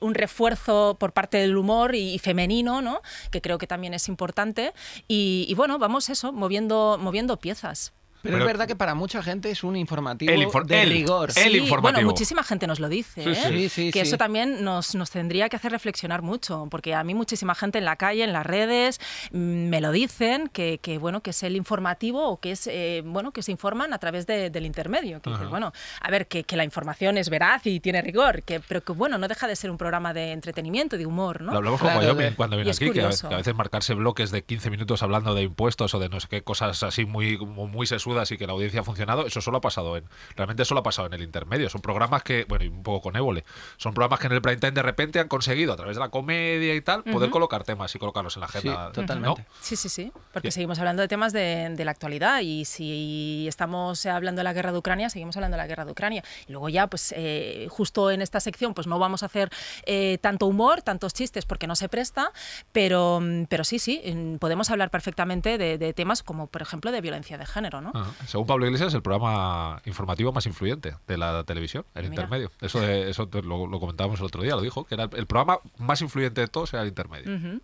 un refuerzo por parte del humor y, femenino, ¿no? Que creo que también es importante. Y, y bueno, vamos eso, moviendo, moviendo piezas. Pero, es verdad que para mucha gente es un informativo el de rigor. informativo. Bueno, muchísima gente nos lo dice. ¿eh? que eso también nos, tendría que hacer reflexionar mucho, porque a mí muchísima gente en la calle, en las redes, mm, me lo dicen que, que bueno que es el informativo o que es eh, bueno que se informan a través del intermedio. Que bueno, a ver que, que, la información es veraz y tiene rigor, que, pero que bueno no deja de ser un programa de entretenimiento, de humor, ¿no? Lo hablamos como yo cuando vine aquí, que a, veces marcarse bloques de 15 minutos hablando de impuestos o de no sé qué cosas así muy muy sesudas así que la audiencia ha funcionado, eso solo ha pasado en. Realmente solo ha pasado en el intermedio. Son programas que, bueno, y un poco con Évole, son programas que en el prime time de repente han conseguido, a través de la comedia y tal, poder colocar temas y colocarlos en la agenda. Sí, totalmente. Sí, sí, sí. Porque seguimos hablando de temas de, la actualidad y si estamos eh, hablando de la guerra de Ucrania, seguimos hablando de la guerra de Ucrania. Y luego ya, pues eh, justo en esta sección, pues no vamos a hacer eh, tanto humor, tantos chistes, porque no se presta, pero, mm, pero sí, sí, mm, podemos hablar perfectamente de, temas como, por ejemplo, de violencia de género, ¿no? Ah según Pablo Iglesias, el programa informativo más influyente de la televisión, el intermedio. Eso, eso lo, comentábamos el otro día, lo dijo, que era el, programa más influyente de todos era el intermedio.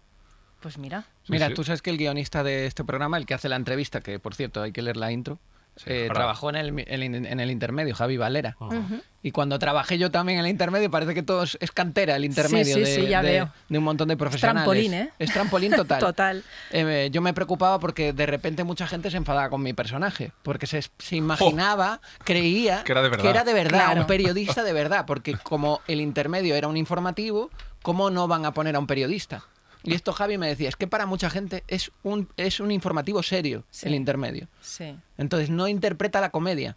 Pues mira. mira, tú sabes que el guionista de este programa, el que hace la entrevista, que por cierto hay que leer la intro, eh, trabajó en el, en, el, intermedio, Javi Valera. Y cuando trabajé yo también en el intermedio, parece que todo es cantera el intermedio de, un montón de profesionales. Es trampolín, ¿eh? Es trampolín total. <laughs> Eh, yo me preocupaba porque de repente mucha gente se enfadaba con mi personaje, porque se, imaginaba, <laughs> oh. creía que era de verdad, un periodista de <laughs> verdad, porque como el intermedio era un informativo, ¿cómo no van a poner a un periodista? Y esto Javi me decía, es que para mucha gente es un, es un informativo serio el intermedio. Entonces no interpreta la comedia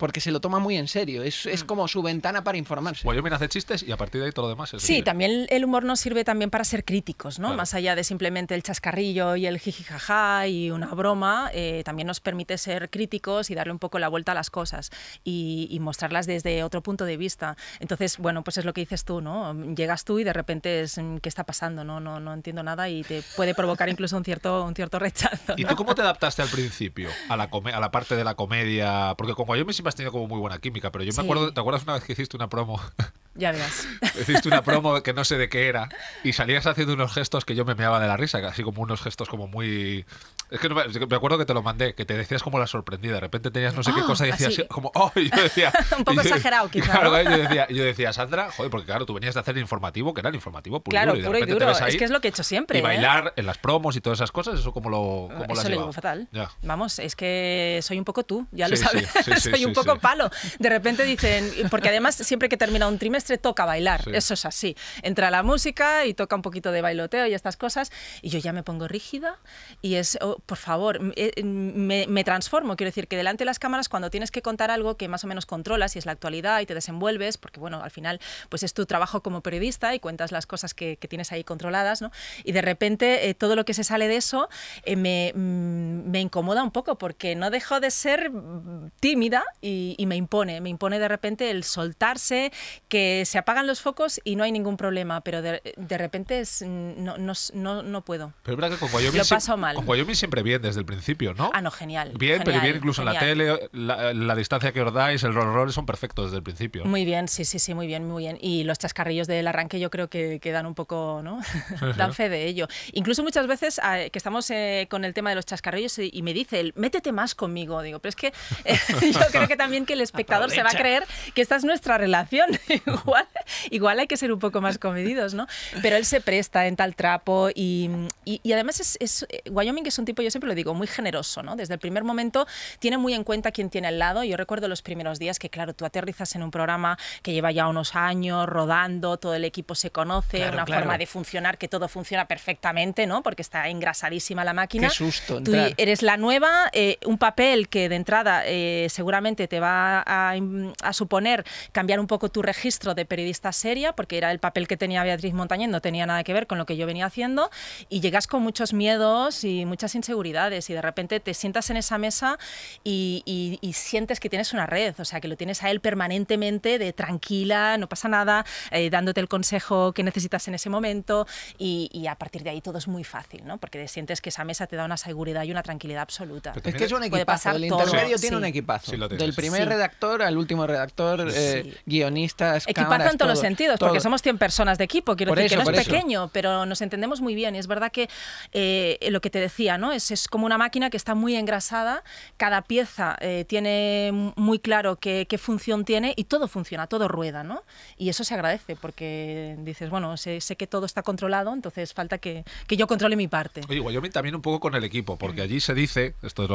porque se lo toma muy en serio. Es, es mm. como su ventana para informarse. pues yo me hace chistes y a partir de ahí todo lo demás Sí, también el humor nos sirve también para ser críticos, ¿no? Más allá de simplemente el chascarrillo y el jijijaja y una broma, eh, también nos permite ser críticos y darle un poco la vuelta a las cosas y, mostrarlas desde otro punto de vista. Entonces, bueno, pues es lo que dices tú, ¿no? Llegas tú y de repente es mm, qué está pasando, no, no, no entiendo nada y te puede provocar incluso un cierto, un cierto rechazo. ¿Y tú cómo te adaptaste al principio a la, a la parte de la comedia? Porque como yo me siempre has tenido como muy buena química, pero yo me acuerdo, ¿te acuerdas una vez que hiciste una promo <laughs> Ya ves. Hiciste una <laughs> promo que no sé de qué era y salías haciendo unos gestos que yo me meaba de la risa, así como unos gestos como muy... Es que me, acuerdo que te lo mandé, que te decías como la sorprendida, de repente tenías no sé qué ah, cosa y decías como, oh, y yo decía... <laughs> Un poco exagerado quizás. Claro, yo, decía, Sandra, joder, porque claro, tú venías de hacer el informativo, que era el informativo puro claro, y y duro. es que es lo que he hecho siempre. Y ¿eh? bailar en las promos y todas esas cosas, eso como lo... Ah, eso lo, fatal. Vamos, es que soy un poco tú, ya lo sabes, <laughs> soy un poco palo. De repente dicen, porque además siempre que termina un trimestre, toca bailar, eso es así. Entra la música y toca un poquito de bailoteo y estas cosas, y yo ya me pongo rígida y es, oh, por favor, eh, me, transformo. Quiero decir que delante de las cámaras, cuando tienes que contar algo que más o menos controlas y es la actualidad y te desenvuelves, porque bueno, al final pues es tu trabajo como periodista y cuentas las cosas que, tienes ahí controladas, ¿no? Y de repente eh, todo lo que se sale de eso eh, me, incomoda un poco porque no dejo de ser mm, tímida y, y me impone, me impone de repente el soltarse, que eh, se apagan los focos y no hay ningún problema, pero de, repente mm, no, no, no, puedo. Pero es verdad que con Wyoming, siempre bien desde el principio, ¿no? Ah, no, genial. Bien, pero bien incluso en la tele, la, distancia que os dais, el roll son perfectos desde el principio. Muy bien, sí, sí, sí, muy bien, muy bien. Y los chascarrillos del arranque yo creo que, quedan un poco, ¿no? <laughs> dan fe de ello. Incluso muchas veces ah, que estamos eh, con el tema de los chascarrillos y, me dice, el, métete más conmigo, digo, pero es que eh, <laughs> yo creo que también que el espectador se va a creer que esta es nuestra relación. <laughs> igual, hay que ser un poco más comedidos, ¿no? Pero él se presta en tal trapo y, y, además es, es, eh, Wyoming es un tipo, yo siempre lo digo, muy generoso, ¿no? Desde el primer momento tiene muy en cuenta quién tiene al lado. Yo recuerdo los primeros días que, claro, tú aterrizas en un programa que lleva ya unos años rodando, todo el equipo se conoce, una forma de funcionar que todo funciona perfectamente, ¿no? Porque está engrasadísima la máquina. Qué susto. Tú eres la nueva, eh, un papel que de entrada eh, seguramente te va a suponer cambiar un poco tu registro de periodista seria, porque era el papel que tenía Beatriz Montañez, no tenía nada que ver con lo que yo venía haciendo, y llegas con muchos miedos y muchas inseguridades, y de repente te sientas en esa mesa y, sientes que tienes una red, o sea, que lo tienes a él permanentemente de tranquila, no pasa nada, eh, dándote el consejo que necesitas en ese momento, y, a partir de ahí todo es muy fácil, ¿no? Porque sientes que esa mesa te da una seguridad y una tranquilidad absoluta. Es que es un equipazo, el intermedio tiene un equipazo. Del primer redactor al último redactor, eh, guionista guionistas, equipar en todos los sentidos, porque somos 100 personas de equipo, quiero decir que no es pequeño, pero nos entendemos muy bien y es verdad que eh, lo que te decía, ¿no? Es, como una máquina que está muy engrasada, cada pieza eh, tiene muy claro qué, función tiene y todo funciona, todo rueda, ¿no? Y eso se agradece porque dices, bueno, sé, que todo está controlado, entonces falta que, yo controle mi parte. yo también un poco con el equipo, porque allí se dice, esto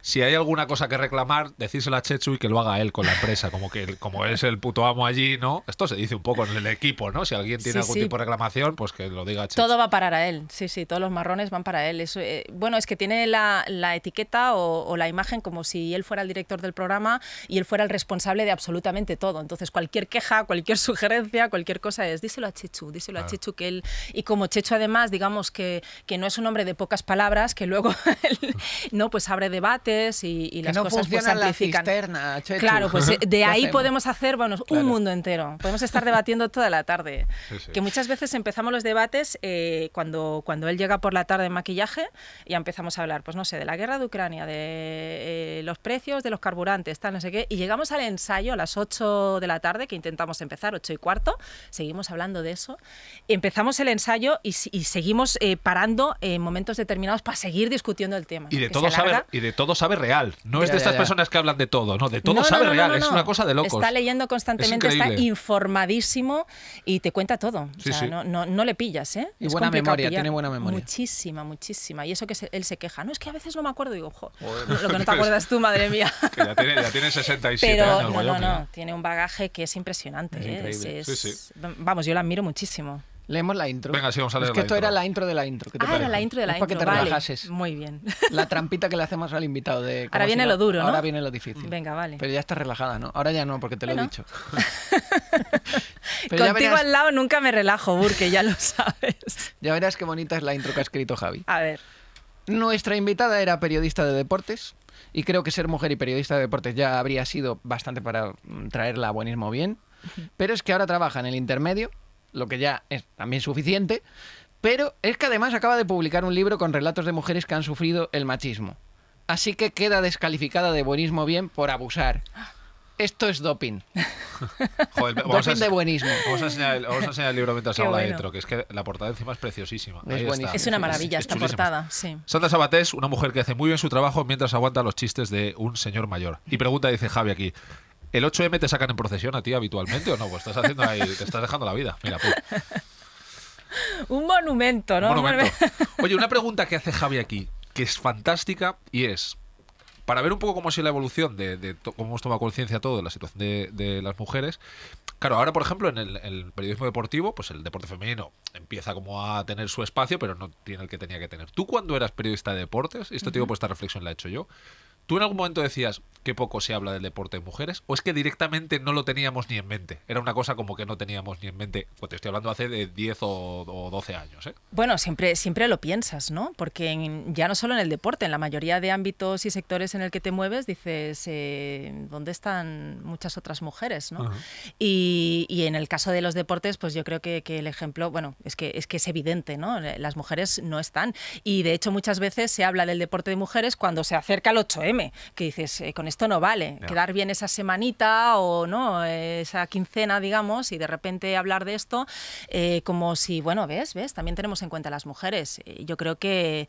si hay alguna cosa que reclamar, decírselo a Chechu y que lo haga él con la empresa, como que como es el puto amo allí, no, Esto se dice un poco en el equipo, ¿no? Si alguien tiene algún tipo de reclamación, pues que lo diga. Todo va para él, sí, sí, todos los marrones van para él. Eh, bueno, es que tiene la, etiqueta o, la imagen como si él fuera el director del programa y él fuera el responsable de absolutamente todo. Entonces, cualquier queja, cualquier <laughs> sugerencia, cualquier cosa es díselo a Chichu, díselo a Chichu que él. Y como Checho además, digamos que, que no es un hombre de pocas palabras, que luego <laughs> él, no, pues abre debates y, las cosas pues, se amplifican. La cisterna, Claro, pues eh, <laughs> de ahí podemos hacer bueno, un mundo Podemos estar debatiendo toda la tarde. Que muchas veces empezamos los debates eh, cuando, cuando él llega por la tarde en maquillaje y empezamos a hablar, pues no sé, de la guerra de Ucrania, de eh, los precios de los carburantes, tal, no sé qué. Y llegamos al ensayo a las 8 de la tarde, que intentamos empezar, 8 y cuarto, seguimos hablando de eso. Empezamos el ensayo y, seguimos eh, parando en momentos determinados para seguir discutiendo el tema. Y de, todo, sabe y de todo sabe real. No es de estas personas que hablan de todo, no, de todo sabe real. Es una cosa de locos. Está leyendo constantemente, es informadísimo y te cuenta todo. o sea, no, no, no, le pillas, ¿eh? Y buena memoria, tiene buena memoria. Muchísima, muchísima. Y eso que él se queja. No, es que a veces no me acuerdo. Digo, ojo lo que no te acuerdas tú, madre <laughs> mía. que ya, tiene, tiene 67 Pero, años. No, no, no. Tiene un bagaje que es impresionante. ¿eh? Vamos, yo la admiro muchísimo. Leemos la intro. Venga, sí, vamos a leer Es que esto era la intro de la intro. ah, era la intro de la intro. Para que te Muy bien. La trampita que le hacemos al invitado. de Ahora viene lo duro, ¿no? Ahora viene lo difícil. Venga, vale. Pero ya está relajada, ¿no? Ahora ya no, porque te lo he dicho. <laughs> Contigo al lado nunca me relajo, Burke, ya lo sabes. ya verás qué bonita es la intro que ha escrito Javi. A ver. Nuestra invitada era periodista de deportes y creo que ser mujer y periodista de deportes ya habría sido bastante para traerla a buenismo bien. Pero es que ahora trabaja en el intermedio lo que ya es también suficiente, pero es que además acaba de publicar un libro con relatos de mujeres que han sufrido el machismo. Así que queda descalificada de buenismo bien por abusar. Esto es doping. <laughs> de buenismo. Vamos a, el libro mientras habla dentro, que es que la portada encima es preciosísima. Es, una maravilla esta portada. Sí. Sandra Sabatés, una mujer que hace muy bien su trabajo mientras aguanta los chistes de un señor mayor. Y pregunta, dice Javi aquí, ¿El 8M te sacan en procesión a ti habitualmente o no? Pues estás haciendo ahí, te estás dejando la vida. Mira, <laughs> Un monumento, ¿no? <laughs> Oye, una pregunta que hace Javi aquí, que es fantástica y es, para ver un poco cómo ha sido la evolución de, cómo hemos tomado conciencia todo de la situación de, las mujeres. Claro, ahora, por ejemplo, en el, periodismo deportivo, pues el deporte femenino empieza como a tener su espacio, pero no tiene el que tenía que tener. Tú cuando eras periodista de deportes, y esto te digo, pues esta reflexión la he hecho yo, tú en algún momento decías, ¿Qué poco se habla del deporte de mujeres, o es que directamente no lo teníamos ni en mente. Era una cosa como que no teníamos ni en mente. Pues te estoy hablando hace de 10 o, 12 años. ¿eh? Bueno, siempre, siempre lo piensas, ¿no? Porque ya no solo en el deporte, en la mayoría de ámbitos y sectores en el que te mueves, dices, eh, ¿dónde están muchas otras mujeres? ¿no? y, en el caso de los deportes, pues yo creo que, el ejemplo, bueno, es que, es que es evidente, ¿no? Las mujeres no están. Y de hecho, muchas veces se habla del deporte de mujeres cuando se acerca al 8M, que dices, eh, con este esto no vale. Quedar bien esa semanita o no esa quincena, digamos, y de repente hablar de esto eh, como si, bueno, ves, ves, también tenemos en cuenta las mujeres. Eh, yo creo que,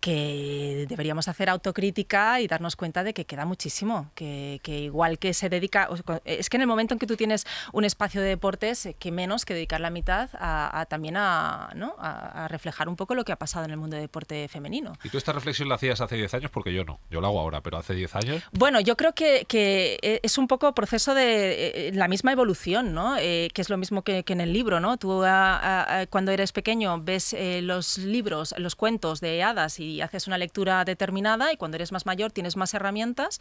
que deberíamos hacer autocrítica y darnos cuenta de que queda muchísimo, que, igual que se dedica, eh, es que en el momento en que tú tienes un espacio de deportes, que menos que dedicar la mitad a, también a, ¿no? a, reflejar un poco lo que ha pasado en el mundo del deporte femenino. ¿Y tú esta reflexión la hacías hace 10 años? Porque yo no, yo la hago ahora, pero hace 10 años. Bueno, yo creo que, eh, es un poco proceso de eh, la misma evolución, ¿no? Eh, que es lo mismo que, en el libro, ¿no? Tú cuando eres pequeño ves los libros, los cuentos de hadas y haces una lectura determinada y cuando eres más mayor tienes más herramientas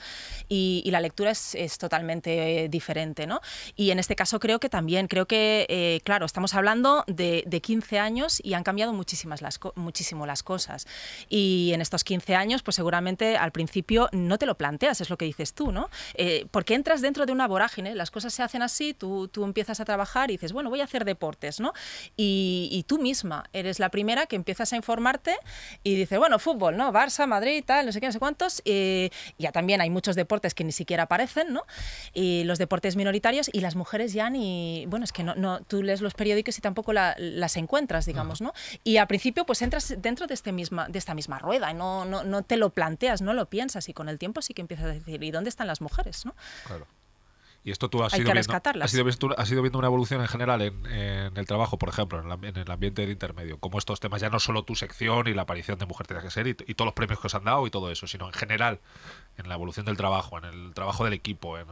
y, la lectura es, totalmente diferente, ¿no? Y en este caso creo que también, creo que, claro, estamos hablando de, 15 años y han cambiado muchísimas las, muchísimo las cosas. Y en estos 15 años, pues seguramente al principio no te lo planteas, es lo que dices tú, ¿no? Eh, porque entras dentro de una vorágine, las cosas se hacen así, tú, tú empiezas a trabajar y dices, bueno, voy a hacer deportes, ¿no? Y, tú misma eres la primera que empiezas a informarte y dices, bueno, fútbol, ¿no? Barça, Madrid, tal, no sé qué, no sé cuántos. y ya también hay muchos deportes que ni siquiera aparecen, ¿no? Y los deportes minoritarios y las mujeres ya ni, bueno, es que no, tú lees los periódicos y tampoco las encuentras, digamos, ¿no? Y al principio pues entras dentro de, este misma, de esta misma rueda y no, no, no te lo planteas, no lo piensas y con el tiempo sí que empiezas a decir, ¿y dónde están las mujeres? ¿no? Claro. Y esto tú has, Hay ido, que viendo, has, ido, viendo una evolución en general en, el trabajo, por ejemplo, en, el ambiente del intermedio. Como estos temas, ya no solo tu sección y la aparición de Mujer Tienes que Ser y, y, todos los premios que os han dado y todo eso, sino en general en la evolución del trabajo, en el trabajo del equipo, en,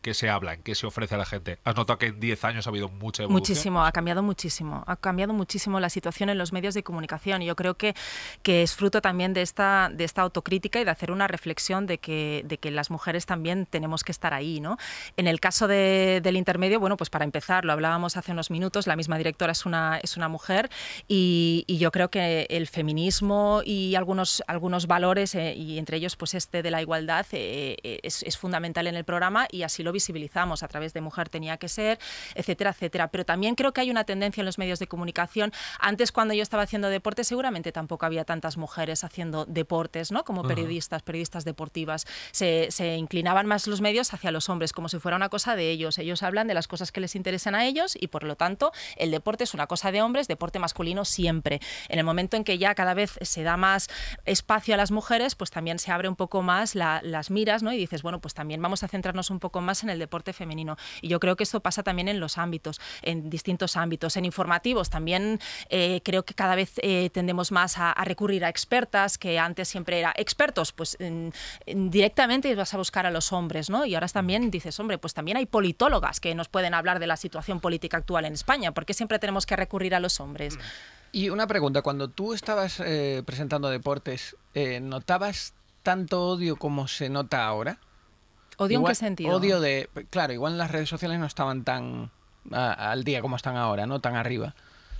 qué se habla, en qué se ofrece a la gente. ¿Has notado que en 10 años ha habido mucha evolución? Muchísimo, ha cambiado muchísimo. Ha cambiado muchísimo la situación en los medios de comunicación y yo creo que, que es fruto también de esta, de esta autocrítica y de hacer una reflexión de que, de que las mujeres también tenemos que estar ahí. ¿no? En el caso del intermedio, bueno, pues para empezar, lo hablábamos hace unos minutos, la misma directora es una, es una mujer y, yo creo que el feminismo y algunos, algunos valores, eh, y entre ellos pues este de la igualdad, eh, eh, es, fundamental en el programa y así lo visibilizamos a través de Mujer tenía que ser, etcétera, etcétera. Pero también creo que hay una tendencia en los medios de comunicación. Antes, cuando yo estaba haciendo deporte, seguramente tampoco había tantas mujeres haciendo deportes, ¿no? Como periodistas, periodistas deportivas. Se, se inclinaban más los medios hacia los hombres, como si fuera una cosa de ellos. Ellos hablan de las cosas que les interesan a ellos y, por lo tanto, el deporte es una cosa de hombres, deporte masculino siempre. En el momento en que ya cada vez se da más espacio a las mujeres, pues también se abre un poco más la, las miras ¿no? y dices, bueno, pues también vamos a centrarnos un poco más en el deporte femenino. Y yo creo que esto pasa también en los ámbitos, en distintos ámbitos, en informativos. También eh, creo que cada vez eh, tendemos más a, recurrir a expertas, que antes siempre era expertos, pues directamente vas a buscar a los hombres, ¿no? Y ahora también dices, hombre, pues también hay politólogas que nos pueden hablar de la situación política actual en España, porque siempre tenemos que recurrir a los hombres. Mm. Y una pregunta, cuando tú estabas eh, presentando deportes, ¿notabas tanto odio como se nota ahora. ¿Odio en qué sentido? Odio de. Claro, igual en las redes sociales no estaban tan al día como están ahora, no tan arriba.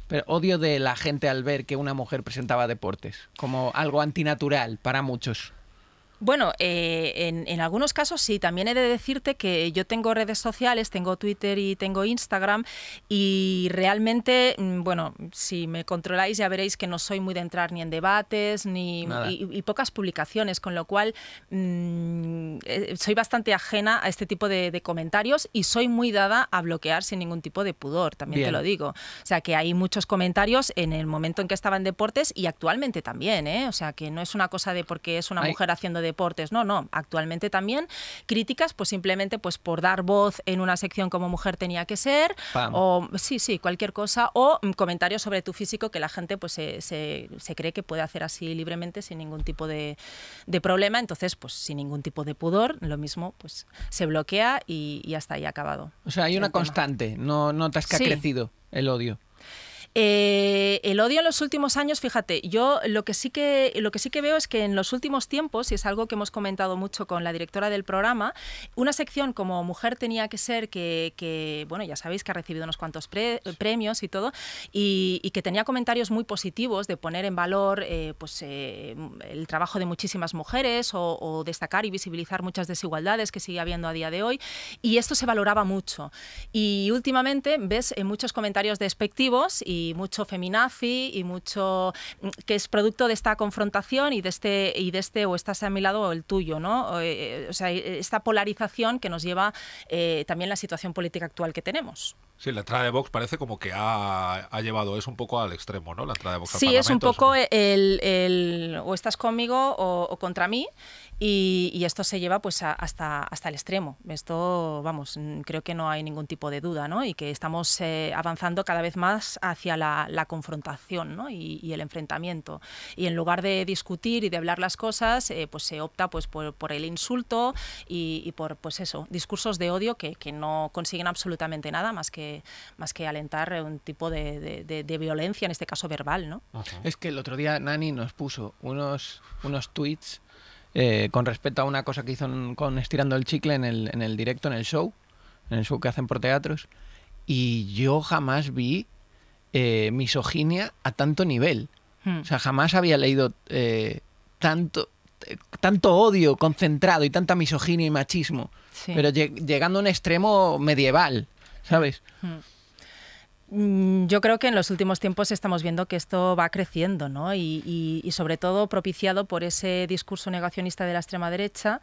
Pero odio de la gente al ver que una mujer presentaba deportes, como algo antinatural para muchos. Bueno, eh, en, algunos casos sí. También he de decirte que yo tengo redes sociales, tengo Twitter y tengo Instagram y realmente, mm, bueno, si me controláis ya veréis que no soy muy de entrar ni en debates ni y, pocas publicaciones, con lo cual mm, eh, soy bastante ajena a este tipo de, comentarios y soy muy dada a bloquear sin ningún tipo de pudor, también te lo digo. O sea que hay muchos comentarios en el momento en que estaba en deportes y actualmente también, ¿eh? O sea que no es una cosa de porque es una mujer haciendo deportes deportes. No, no, actualmente también críticas, pues simplemente pues por dar voz en una sección como mujer tenía que ser, o sí, sí, cualquier cosa, o comentarios sobre tu físico que la gente pues se, cree que puede hacer así libremente sin ningún tipo de, problema, entonces pues sin ningún tipo de pudor, lo mismo pues se bloquea y, hasta ahí acabado. O sea, hay una constante, no notas que ha crecido el odio. Eh, el odio en los últimos años, fíjate, yo lo que, sí que, lo que sí que veo es que en los últimos tiempos, y es algo que hemos comentado mucho con la directora del programa, una sección como Mujer tenía que ser, que, bueno, ya sabéis que ha recibido unos cuantos premios y todo, y, que tenía comentarios muy positivos de poner en valor eh, pues, eh, el trabajo de muchísimas mujeres o, destacar y visibilizar muchas desigualdades que sigue habiendo a día de hoy, y esto se valoraba mucho. Y últimamente ves en muchos comentarios despectivos y y mucho feminazi y mucho mm, que es producto de esta confrontación y de este, y de este o estás a mi lado o el tuyo, ¿no? Eh, eh, sea, e, esta polarización que nos lleva eh, también la situación política actual que tenemos. Sí, la entrada de Vox parece como que ha, ha llevado eso un poco al extremo, ¿no? La entrada de Sí, es un poco El, el, o estás conmigo o, contra mí. Y, y, esto se lleva pues hasta, hasta el extremo. Esto, vamos, creo que no hay ningún tipo de duda, ¿no? Y que estamos eh, avanzando cada vez más hacia la, confrontación ¿no? y, el enfrentamiento. Y en lugar de discutir y de hablar las cosas, eh, pues se opta pues, por, por el insulto y, y, por pues eso, discursos de odio que, que no consiguen absolutamente nada más que más que alentar eh, un tipo de, violencia, en este caso verbal. ¿no? Es que el otro día Nani nos puso unos, unos tweets eh, con respecto a una cosa que hizo con Estirando el Chicle en el, directo, en el show, en el show que hacen por teatros, y yo jamás vi eh, misoginia a tanto nivel. Hmm. O sea, jamás había leído tanto, tanto odio concentrado y tanta misoginia y machismo, pero llegando a un extremo medieval. ¿sabes? Hmm. Mm, yo creo que en los últimos tiempos estamos viendo que esto va creciendo, ¿no? Y, sobre todo propiciado por ese discurso negacionista de la extrema derecha.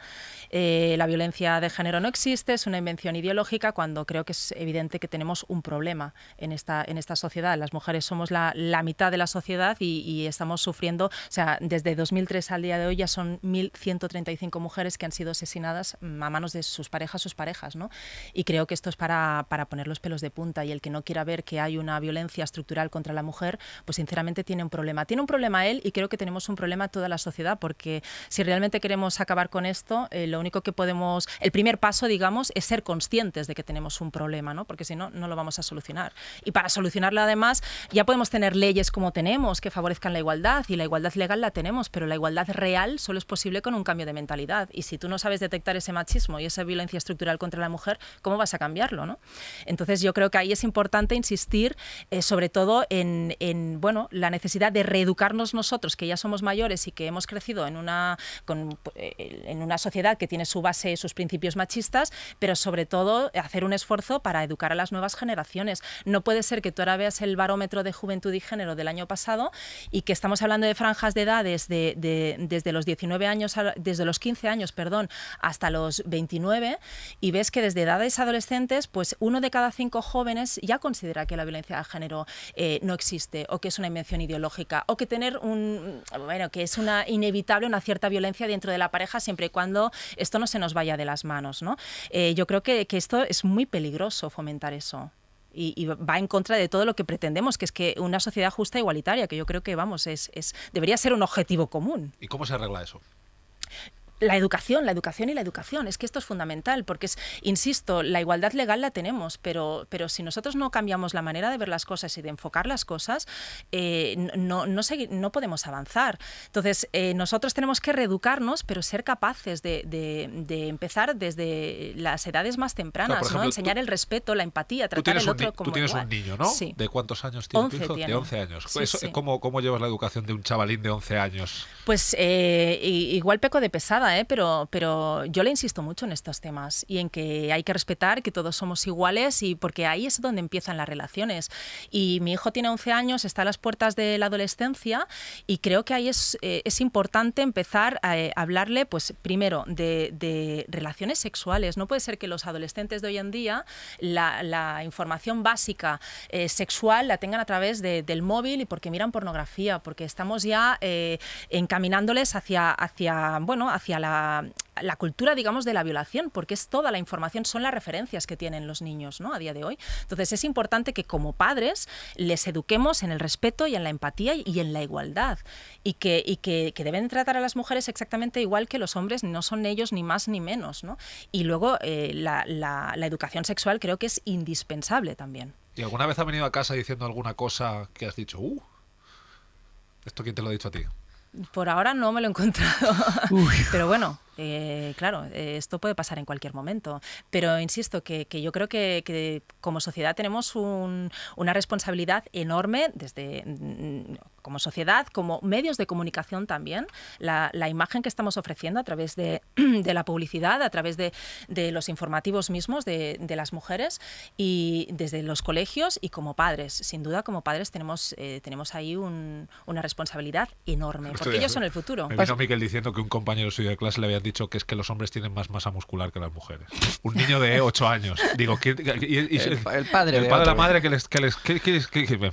Eh, la violencia de género no existe, es una invención ideológica, cuando creo que es evidente que tenemos un problema en esta, en esta sociedad. Las mujeres somos la, la mitad de la sociedad y, estamos sufriendo, o sea, desde 2003 al día de hoy ya son 1.135 mujeres que han sido asesinadas a manos de sus parejas, sus parejas, ¿no? Y creo que esto es para, para poner los pelos de punta y el que no quiera ver que hay una violencia estructural contra la mujer, pues sinceramente tiene un problema. Tiene un problema él y creo que tenemos un problema toda la sociedad, porque si realmente queremos acabar con esto, eh, lo único que podemos, el primer paso, digamos, es ser conscientes de que tenemos un problema, ¿no? porque si no, no lo vamos a solucionar. Y para solucionarlo, además, ya podemos tener leyes como tenemos que favorezcan la igualdad y la igualdad legal la tenemos, pero la igualdad real solo es posible con un cambio de mentalidad. Y si tú no sabes detectar ese machismo y esa violencia estructural contra la mujer, ¿cómo vas a cambiarlo? ¿no? Entonces yo creo que ahí es importante insistir eh, sobre todo en, bueno, la necesidad de reeducarnos nosotros, que ya somos mayores y que hemos crecido en una, con, eh, en una sociedad que tiene su base, sus principios machistas, pero sobre todo hacer un esfuerzo para educar a las nuevas generaciones. No puede ser que tú ahora veas el barómetro de juventud y género del año pasado y que estamos hablando de franjas de edades desde, de, desde los 19 años, desde los 15 años, perdón, hasta los 29 y ves que desde edades adolescentes, pues uno de cada cinco jóvenes ya considera que la violencia de género eh, no existe o que es una invención ideológica o que tener un bueno que es una inevitable una cierta violencia dentro de la pareja siempre y cuando esto no se nos vaya de las manos, ¿no? Eh, yo creo que, esto es muy peligroso fomentar eso. Y, va en contra de todo lo que pretendemos, que es que una sociedad justa e igualitaria, que yo creo que vamos, es, es, debería ser un objetivo común. ¿Y cómo se arregla eso? la educación, la educación y la educación. Es que esto es fundamental, porque es, insisto, la igualdad legal la tenemos, pero, pero si nosotros no cambiamos la manera de ver las cosas y de enfocar las cosas, eh, no, podemos avanzar. Entonces, eh, nosotros tenemos que reeducarnos, pero ser capaces de, empezar desde las edades más tempranas, ¿no? enseñar el respeto, la empatía, tratar al otro como. Tú tienes un niño, ¿no? Sí. ¿De cuántos años tiene De 11 años. Pues, ¿cómo, llevas la educación de un chavalín de 11 años? Pues eh, igual peco de pesada ¿eh? pero, pero yo le insisto mucho en estos temas y en que hay que respetar que todos somos iguales y porque ahí es donde empiezan las relaciones. Y mi hijo tiene 11 años, está a las puertas de la adolescencia y creo que ahí es, eh, es importante empezar a eh, hablarle, pues primero, de, relaciones sexuales. No puede ser que los adolescentes de hoy en día la, la información básica sexual la tengan a través de, del móvil y porque miran pornografía, porque estamos ya encaminándoles hacia, hacia, bueno, hacia la, cultura, digamos, de la violación, porque es toda la información, son las referencias que tienen los niños ¿no? a día de hoy. Entonces es importante que como padres les eduquemos en el respeto y en la empatía y en la igualdad, y que, que, deben tratar a las mujeres exactamente igual que los hombres, no son ellos ni más ni menos. Y luego eh, la, educación sexual creo que es indispensable también. ¿Y alguna vez ha venido a casa diciendo alguna cosa que has dicho, uh, esto quién te lo ha dicho a ti? Por ahora no me lo he encontrado. <laughs> Pero bueno, eh, claro, eh, esto puede pasar en cualquier momento, pero insisto que, yo creo que, como sociedad tenemos una responsabilidad enorme desde mm, como sociedad, como medios de comunicación también, la, imagen que estamos ofreciendo a través de, <clears throat> la publicidad, a través de, los informativos mismos de, las mujeres y desde los colegios y como padres. Sin duda, como padres tenemos, eh, tenemos ahí una responsabilidad enorme, porque ellos son el futuro. Me vino diciendo que un compañero suyo de clase le había dicho dicho que es que los hombres tienen más masa muscular que las mujeres. Un niño de 8 años. Digo, el, padre. El de la madre que les.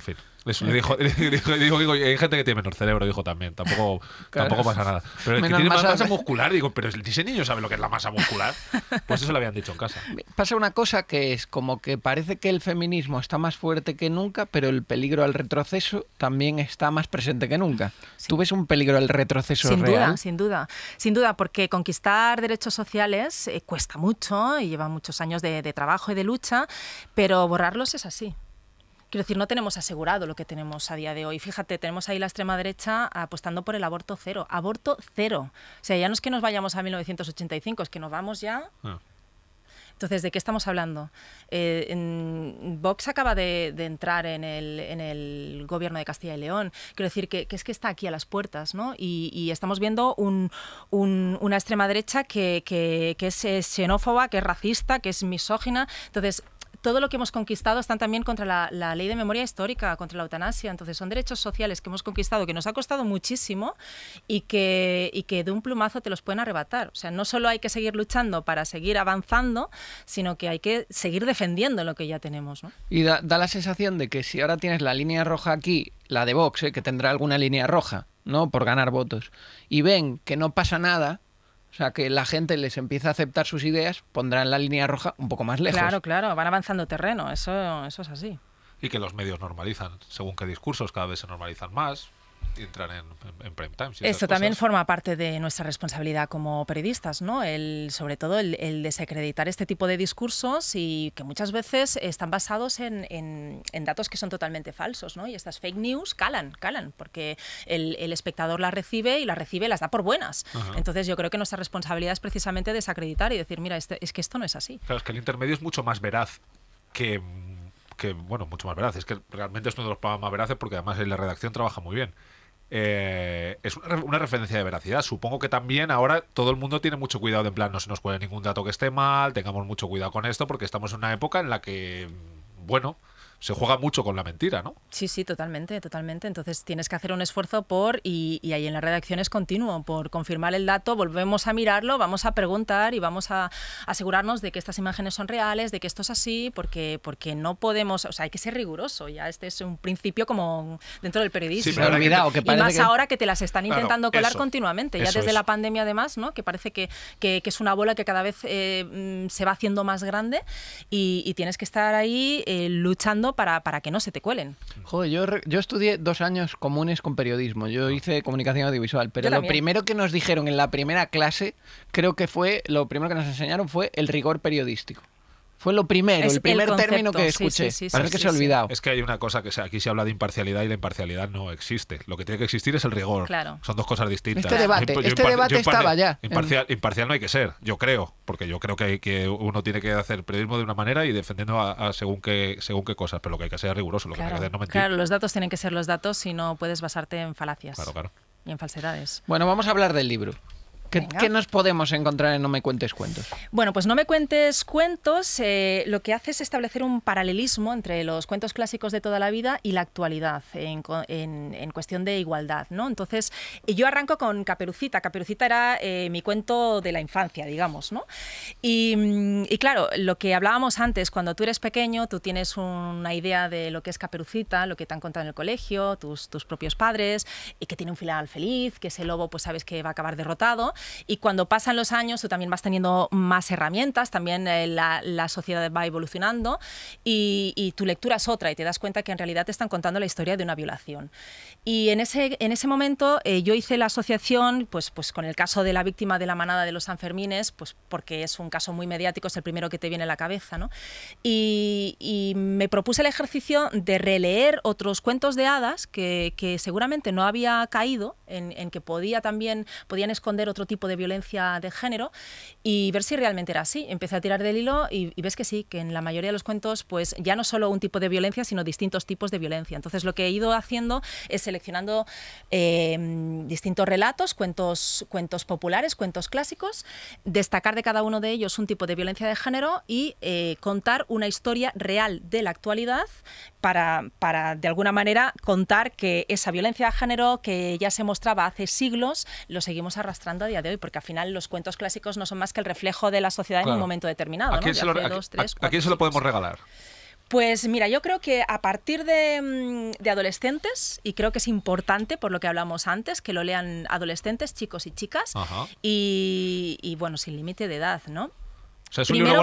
en fin. Le, <laughs> dijo, hay gente que tiene menor cerebro, dijo también. Tampoco, <laughs> tampoco pasa nada. Pero el que tiene más masa muscular, digo, pero ese niño sabe lo que es la masa muscular. Pues eso lo habían dicho en casa. Pasa una cosa que es como que parece que el feminismo está más fuerte que nunca, pero el peligro al retroceso también está más presente que nunca. ¿Tú ves un peligro al retroceso sin Duda, sin duda, sin duda, porque conquistar derechos sociales eh, cuesta mucho y lleva muchos años de trabajo y de lucha, pero borrarlos es así. Quiero decir, no tenemos asegurado lo que tenemos a día de hoy. Fíjate, tenemos ahí la extrema derecha apostando por el aborto cero. Aborto cero. O sea, ya no es que nos vayamos a 1985, es que nos vamos ya... Ah. Entonces, ¿de qué estamos hablando? Eh, en, Vox acaba de, entrar en el, gobierno de Castilla y León. Quiero decir que, es que está aquí a las puertas, ¿no? Y, estamos viendo una extrema derecha que, que, es eh, xenófoba, que es racista, que es misógina. Entonces, todo lo que hemos conquistado están también contra la, ley de memoria histórica, contra la eutanasia. Entonces son derechos sociales que hemos conquistado, que nos ha costado muchísimo y que, que de un plumazo te los pueden arrebatar. O sea, no solo hay que seguir luchando para seguir avanzando, sino que hay que seguir defendiendo lo que ya tenemos. Y da, la sensación de que si ahora tienes la línea roja aquí, la de Vox, ¿eh? que tendrá alguna línea roja, ¿no? Por ganar votos, y ven que no pasa nada, o sea, que la gente les empieza a aceptar sus ideas, pondrán la línea roja un poco más lejos. Claro, claro, van avanzando terreno, eso, eso es así. Y que los medios normalizan, según qué discursos cada vez se normalizan más, entrar en, prime time. Eso también forma parte de nuestra responsabilidad como periodistas, ¿no? El, sobre todo el, desacreditar este tipo de discursos y que muchas veces están basados en, datos que son totalmente falsos, ¿no? Y estas fake news calan, calan, porque el, espectador las recibe y las recibe, las da por buenas. Entonces yo creo que nuestra responsabilidad es precisamente desacreditar y decir, mira, este, es que esto no es así. Claro, es que el intermedio es mucho más veraz que bueno, mucho más veraz. Es que realmente es uno de los programas más veraces porque además la redacción trabaja muy bien. Eh, es una, referencia de veracidad. Supongo que también ahora todo el mundo tiene mucho cuidado en plan, no se nos puede ningún dato que esté mal, tengamos mucho cuidado con esto, porque estamos en una época en la que, bueno, se juega mucho con la mentira, ¿no? Sí, sí, totalmente, totalmente. Entonces tienes que hacer un esfuerzo por, y, ahí en la redacción es continuo, por confirmar el dato, volvemos a mirarlo, vamos a preguntar y vamos a asegurarnos de que estas imágenes son reales, de que esto es así, porque, porque no podemos, o sea, hay que ser riguroso, ya este es un principio como dentro del periodismo. Sí, que y más ahora que te las están intentando colar continuamente, ya desde la pandemia además, ¿no? Que parece que, es una bola que cada vez eh, mm, se va haciendo más grande y, tienes que estar ahí eh, luchando para, que no se te cuelen. Joder, yo estudié dos años comunes con periodismo. Yo ah. hice comunicación audiovisual, pero lo primero que nos dijeron en la primera clase, creo que fue, lo primero que nos enseñaron fue el rigor periodístico. Fue lo primero, el primer término que escuché. que se ha olvidado. Es que hay una cosa que aquí se habla de imparcialidad y la imparcialidad no existe. Lo que tiene que existir es el rigor. Claro. Son dos cosas distintas. Este debate, este estaba ya. Imparcial, no hay que ser, yo creo, porque yo creo que, que uno tiene que hacer periodismo de una manera y defendiendo a, según qué según qué cosas, pero lo que hay que ser es riguroso, lo los datos tienen que ser los datos si no puedes basarte en falacias. Claro, claro. Y en falsedades. Bueno, vamos a hablar del libro. ¿Qué, nos podemos encontrar en No me cuentes cuentos? Bueno, pues No me cuentes cuentos eh, lo que hace es establecer un paralelismo entre los cuentos clásicos de toda la vida y la actualidad en, en, cuestión de igualdad, ¿no? Entonces, eh, yo arranco con Caperucita. Caperucita era eh, mi cuento de la infancia, digamos, ¿no? Mm, y, claro, lo que hablábamos antes, cuando tú eres pequeño, tú tienes una idea de lo que es Caperucita, lo que te han contado en el colegio, tus, tus propios padres, y que tiene un final feliz, que ese lobo pues sabes que va a acabar derrotado, y cuando pasan los años tú también vas teniendo más herramientas, también eh, la, sociedad va evolucionando y, tu lectura es otra y te das cuenta que en realidad te están contando la historia de una violación. Y en ese, momento eh, yo hice la asociación pues, pues con el caso de la víctima de la manada de los Sanfermines, pues porque es un caso muy mediático, es el primero que te viene a la cabeza. ¿no? Y, me propuse el ejercicio de releer otros cuentos de hadas que, seguramente no había caído, en, en que podía también, podían esconder otro tipo de violencia de género y ver si realmente era así. Empecé a tirar del hilo y, ves que sí, que en la mayoría de los cuentos pues ya no solo un tipo de violencia, sino distintos tipos de violencia. Entonces lo que he ido haciendo es seleccionando em, distintos relatos, cuentos, cuentos populares, cuentos clásicos, destacar de cada uno de ellos un tipo de violencia de género y eh, contar una historia real de la actualidad para, para de alguna manera contar que esa violencia de género que ya se mostraba hace siglos lo seguimos arrastrando a día de hoy, porque al final los cuentos clásicos no son más que el reflejo de la sociedad en un momento determinado. ¿A quién, se, lo, podemos regalar? Pues mira, yo creo que a partir mm, de, adolescentes, y creo que es importante, por lo que hablamos antes, que lo lean adolescentes, chicos y chicas, y, bueno, sin límite de edad, ¿no? O sea, es, un libro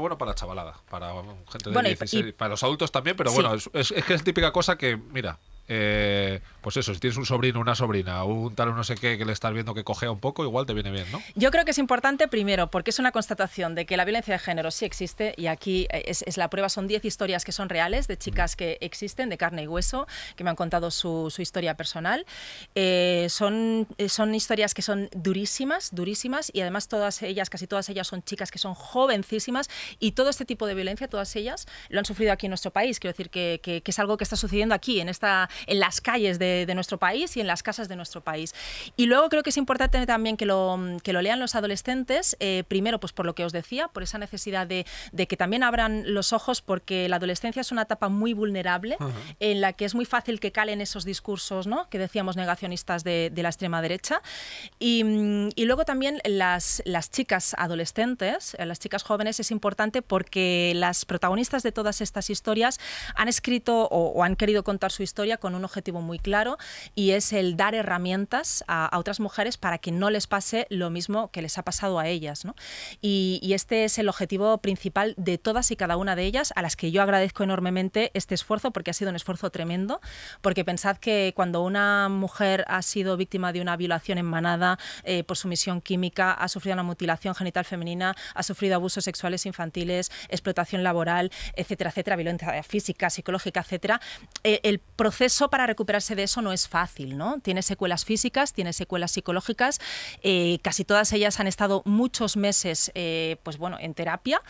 bueno para chavalada, para gente de 16, para los adultos también, pero bueno, es, que es típica cosa que, mira, eh, pues eso, si tienes un sobrino, una sobrina, un tal no sé qué que le estás viendo que cojea un poco, igual te viene bien, ¿no? Yo creo que es importante primero porque es una constatación de que la violencia de género sí existe y aquí eh, es, la prueba, son 10 historias que son reales de chicas que existen, de carne y hueso, que me han contado su, historia personal. Eh, eh, son, historias que son durísimas, durísimas y además todas ellas, casi todas ellas son chicas que son jovencísimas y todo este tipo de violencia, todas ellas lo han sufrido aquí en nuestro país. Quiero decir que, que es algo que está sucediendo aquí, en, esta, en las calles de de, nuestro país y en las casas de nuestro país. Y luego creo que es importante también que lo, que lo lean los adolescentes, eh, primero pues por lo que os decía, por esa necesidad de, que también abran los ojos porque la adolescencia es una etapa muy vulnerable en la que es muy fácil que calen esos discursos ¿no? que decíamos negacionistas de, la extrema derecha. Y, luego también las, las chicas adolescentes, eh, las chicas jóvenes es importante porque las protagonistas de todas estas historias han escrito o han querido contar su historia con un objetivo muy claro y es el dar herramientas a, otras mujeres para que no les pase lo mismo que les ha pasado a ellas. Y, este es el objetivo principal de todas y cada una de ellas, a las que yo agradezco enormemente este esfuerzo porque ha sido un esfuerzo tremendo, porque pensad que cuando una mujer ha sido víctima de una violación en manada eh, por sumisión química, ha sufrido una mutilación genital femenina, ha sufrido abusos sexuales infantiles, explotación laboral, etcétera, etcétera, violencia física, psicológica, etcétera, eh, el proceso para recuperarse de eso no es fácil, ¿no? Tiene secuelas físicas, tiene secuelas psicológicas, eh, casi todas ellas han estado muchos meses, eh, pues bueno, en terapia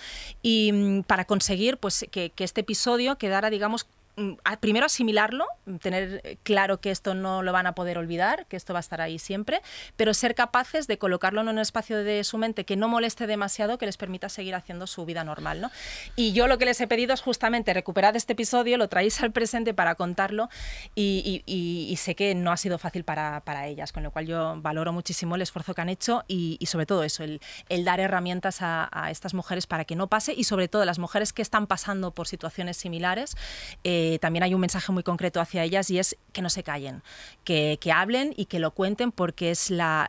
y mm, para conseguir pues que este episodio quedara, digamos, Mm, primero asimilarlo, mm, tener eh, claro que esto no lo van a poder olvidar, que esto va a estar ahí siempre, pero ser capaces de colocarlo en un espacio de su mente que no moleste demasiado, que les permita seguir haciendo su vida normal. ¿no? Y yo lo que les he pedido es justamente recuperar este episodio, lo traéis al presente para contarlo y, sé que no ha sido fácil para, ellas, con lo cual yo valoro muchísimo el esfuerzo que han hecho y, sobre todo eso, el, dar herramientas a, estas mujeres para que no pase y sobre todo las mujeres que están pasando por situaciones similares. Eh, eh, también hay un mensaje muy concreto hacia ellas y es que no se callen, que, hablen y que lo cuenten porque es la,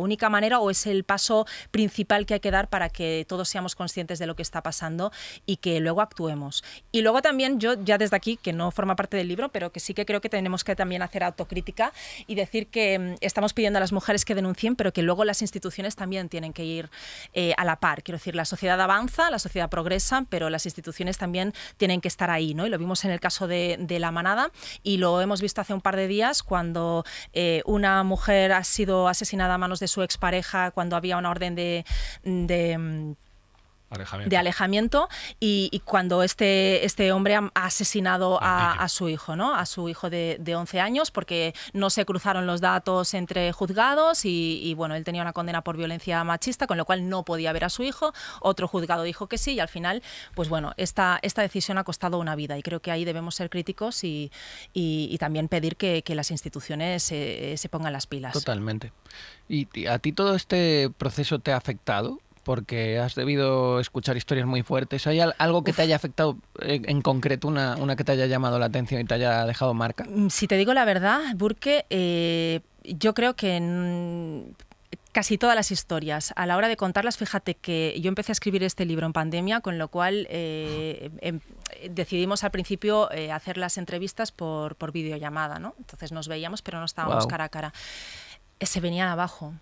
única manera o es el paso principal que hay que dar para que todos seamos conscientes de lo que está pasando y que luego actuemos. Y luego también yo ya desde aquí, que no forma parte del libro, pero que sí que creo que tenemos que también hacer autocrítica y decir que mm, estamos pidiendo a las mujeres que denuncien, pero que luego las instituciones también tienen que ir eh, a la par. Quiero decir, la sociedad avanza, la sociedad progresa, pero las instituciones también tienen que estar ahí, ¿no? Y lo vimos en el caso de, la manada y lo hemos visto hace un par de días cuando eh, una mujer ha sido asesinada a manos de su expareja cuando había una orden de mm, de alejamiento y, cuando este, este hombre ha asesinado a, su hijo, ¿no? a su hijo de, 11 años porque no se cruzaron los datos entre juzgados y, bueno, él tenía una condena por violencia machista con lo cual no podía ver a su hijo, otro juzgado dijo que sí y al final, pues bueno, esta, esta decisión ha costado una vida y creo que ahí debemos ser críticos y, y también pedir que, las instituciones se, se pongan las pilas. Totalmente. ¿Y a ti todo este proceso te ha afectado? porque has debido escuchar historias muy fuertes. ¿Hay algo que te haya afectado eh, en concreto, una, que te haya llamado la atención y te haya dejado marca? Mm, si te digo la verdad, Burke, eh, yo creo que en casi todas las historias. A la hora de contarlas, fíjate que yo empecé a escribir este libro en pandemia, con lo cual eh, em, decidimos al principio hacer las entrevistas por, videollamada, ¿no? Entonces nos veíamos, pero no estábamos cara a cara. Se venían abajo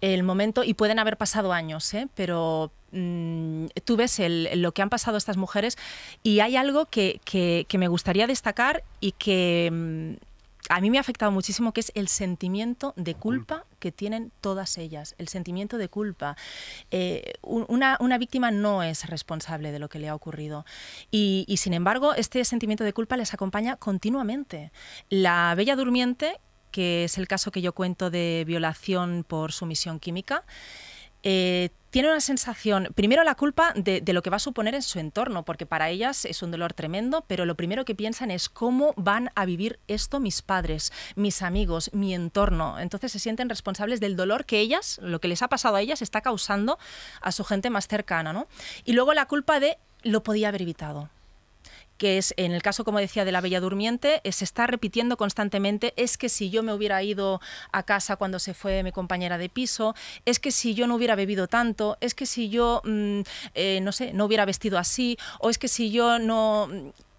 el momento, y pueden haber pasado años, ¿eh? pero mm, tú ves lo que han pasado estas mujeres y hay algo que, me gustaría destacar y que... Mm, a mí me ha afectado muchísimo que es el sentimiento de culpa que tienen todas ellas, el sentimiento de culpa. Eh, una, víctima no es responsable de lo que le ha ocurrido y, y, sin embargo este sentimiento de culpa les acompaña continuamente. La Bella Durmiente, que es el caso que yo cuento de violación por sumisión química, eh, tiene una sensación, primero la culpa de, lo que va a suponer en su entorno, porque para ellas es un dolor tremendo, pero lo primero que piensan es cómo van a vivir esto mis padres, mis amigos, mi entorno. Entonces se sienten responsables del dolor que ellas, lo que les ha pasado a ellas, está causando a su gente más cercana. Y luego la culpa de lo podía haber evitado que es, en el caso, como decía, de la Bella Durmiente, eh, se está repitiendo constantemente, es que si yo me hubiera ido a casa cuando se fue mi compañera de piso, es que si yo no hubiera bebido tanto, es que si yo, mm, eh, no sé, no hubiera vestido así, o es que si yo no,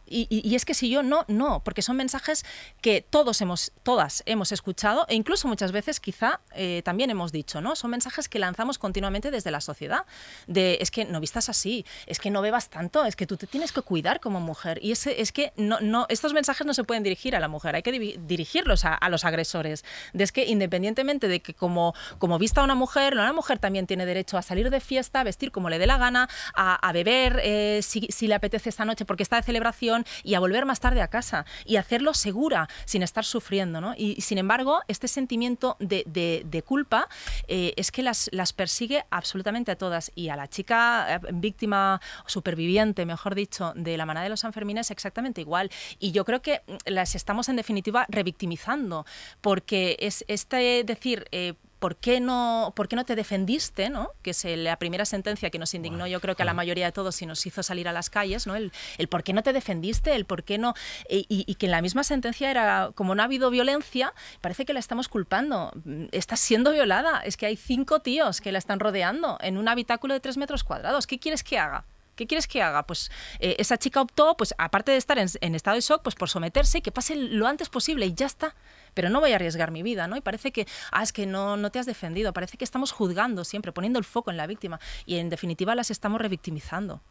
y, es que si yo no, no, porque son mensajes que todos hemos, todas hemos escuchado e incluso muchas veces quizá eh, también hemos dicho, ¿no? Son mensajes que lanzamos continuamente desde la sociedad, de es que no vistas así, es que no bebas tanto, es que tú te tienes que cuidar como mujer. Y es, es que no, no, estos mensajes no se pueden dirigir a la mujer, hay que dirigirlos a, los agresores. De es que independientemente de que como, como vista una mujer, una mujer también tiene derecho a salir de fiesta, a vestir como le dé la gana, a, beber eh, si, si le apetece esta noche porque está de celebración, y a volver más tarde a casa y hacerlo segura sin estar sufriendo. ¿no? Y, sin embargo, este sentimiento de, culpa eh, es que las, las persigue absolutamente a todas y a la chica eh, víctima superviviente, mejor dicho, de la manada de los Sanfermines exactamente igual. Y yo creo que mm, las estamos en definitiva revictimizando porque es este decir... Eh, ¿por qué no, por qué no te defendiste? ¿no? Que es la primera sentencia que nos indignó, yo creo que a la mayoría de todos y nos hizo salir a las calles, ¿no? El, por qué no te defendiste, el por qué no. Y, que en la misma sentencia era, como no ha habido violencia, parece que la estamos culpando. Está siendo violada. Es que hay cinco tíos que la están rodeando en un habitáculo de tres metros cuadrados. ¿Qué quieres que haga? ¿Qué quieres que haga? Pues eh, esa chica optó, pues aparte de estar en, estado de shock, pues por someterse y que pase lo antes posible y ya está. Pero no voy a arriesgar mi vida, ¿no? Y parece que, ah, es que no, no te has defendido. Parece que estamos juzgando siempre, poniendo el foco en la víctima. Y en definitiva las estamos revictimizando.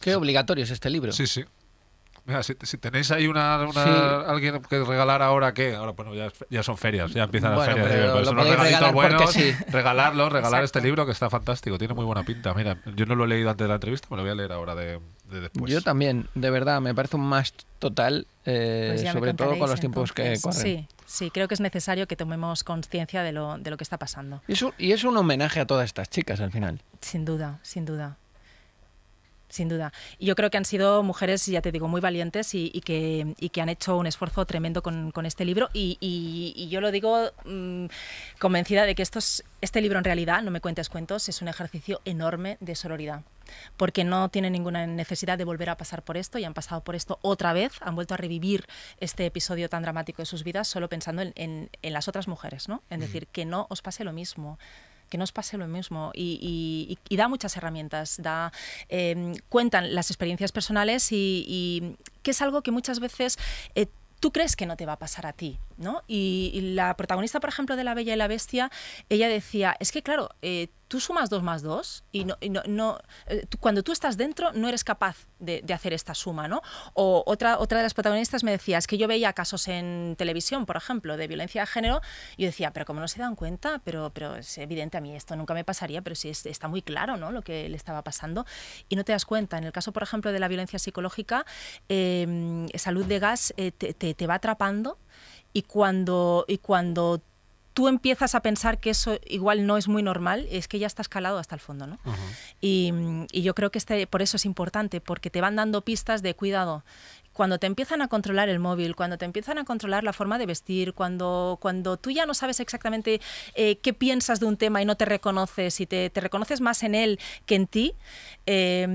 Qué obligatorio es este libro. Sí, sí si, tenéis ahí una, alguien que regalar ahora, ¿qué? Ahora, bueno, ya, son ferias, ya empiezan las ferias. Pero regalar porque sí. Regalarlo, regalar este libro que está fantástico, tiene muy buena pinta. Mira, yo no lo he leído antes de la entrevista, me lo voy a leer ahora de, después. Yo también, de verdad, me parece un más total, eh, pues sobre todo con los tiempos que corren. Sí. Sí, creo que es necesario que tomemos conciencia de lo, de lo que está pasando. y es un homenaje a todas estas chicas al final. Sin duda, sin duda sin duda. Y yo creo que han sido mujeres, ya te digo, muy valientes y, que, han hecho un esfuerzo tremendo con, este libro. Y, yo lo digo mm, convencida de que esto es, este libro en realidad, no me cuentes cuentos, es un ejercicio enorme de sororidad porque no tienen ninguna necesidad de volver a pasar por esto y han pasado por esto otra vez, han vuelto a revivir este episodio tan dramático de sus vidas solo pensando en, las otras mujeres, ¿no? En decir, que no os pase lo mismo, que nos pase lo mismo. Y, da muchas herramientas, da, em, cuentan las experiencias personales y, que es algo que muchas veces... Eh, tú crees que no te va a pasar a ti, ¿no? Y, la protagonista, por ejemplo, de La Bella y la Bestia, ella decía, es que claro, eh, tú sumas dos más dos y no, eh, cuando tú estás dentro no eres capaz de, hacer esta suma, ¿no? O otra, otra de las protagonistas me decía, es que yo veía casos en televisión, por ejemplo, de violencia de género, y yo decía, pero como no se dan cuenta, pero, pero es evidente a mí esto nunca me pasaría, pero sí está muy claro, ¿no? Lo que le estaba pasando y no te das cuenta. En el caso, por ejemplo, de la violencia psicológica, em, salud de gas eh, te, va atrapando y cuando, y cuando tú empiezas a pensar que eso igual no es muy normal, es que ya está escalado hasta el fondo. Mm, y, yo creo que este, por eso es importante, porque te van dando pistas de cuidado. Cuando te empiezan a controlar el móvil, cuando te empiezan a controlar la forma de vestir, cuando, cuando tú ya no sabes exactamente eh, qué piensas de un tema y no te reconoces y te, reconoces más en él que en ti, eh,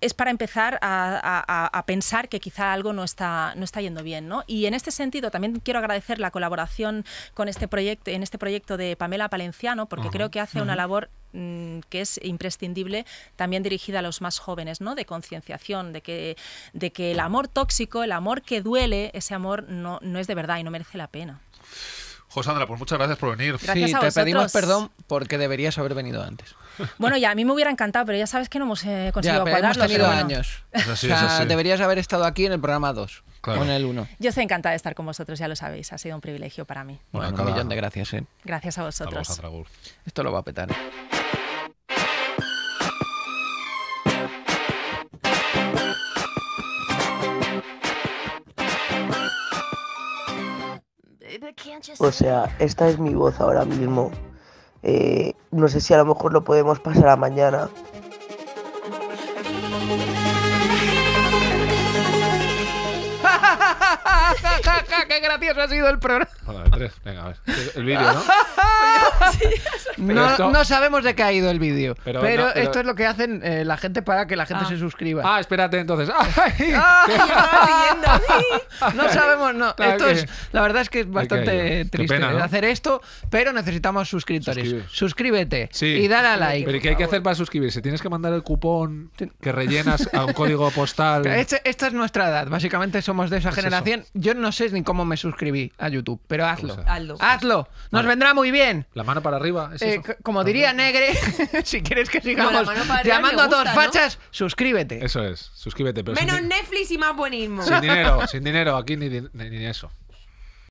es para empezar a, pensar que quizá algo no está, no está yendo bien. ¿no? Y en este sentido también quiero agradecer la colaboración con este proyecto, en este proyecto de Pamela Palenciano, porque creo que hace una labor mm, que es imprescindible, también dirigida a los más jóvenes, ¿no? De concienciación, de que, de que el amor tóxico, el amor que duele, ese amor no, no es de verdad y no merece la pena. Josandra, pues muchas gracias por venir. sí, te pedimos perdón porque deberías haber venido antes. <laughs> Bueno, ya a mí me hubiera encantado, pero ya sabes que no hemos eh, conseguido ya, hemos tenido años. o sea, deberías haber estado aquí en el programa 2 con el 1. Yo estoy encantada de estar con vosotros, ya lo sabéis. Ha sido un privilegio para mí. Bueno, un millón de gracias. ¿eh? Gracias a vosotros. Esto lo va a petar. ¿eh? O sea, esta es mi voz ahora mismo. Eh, no sé si a lo mejor lo podemos pasar a mañana. ja, ja, qué gracioso ha sido el programa. tres. Venga, ¿no? sabemos de qué ha ido el vídeo. Pero, esto es lo que hacen eh, la gente para que la gente ah. se suscriba. Ah, espérate entonces. <laughs> Ah, <laughs> no sabemos, no. Esto es, la verdad es que es bastante triste hacer esto, pero necesitamos suscriptores. Suscríbete y dale a like. Pero qué hay que hacer para suscribirse? Tienes que mandar el cupón que rellenas a un código postal. <laughs> Este, esta es nuestra edad, básicamente somos de esa generación. Yo no no sé ni cómo me suscribí a YouTube, pero pues hazlo. Hazlo. Nos vendrá muy bien. La mano para arriba. Eh, eso? como diría Negre, <laughs> si quieres que sigamos llamando a todos fachas, suscríbete. Eso es, suscríbete. Menos Netflix y más buenismo. Sin dinero, sin dinero, aquí ni, ni eso.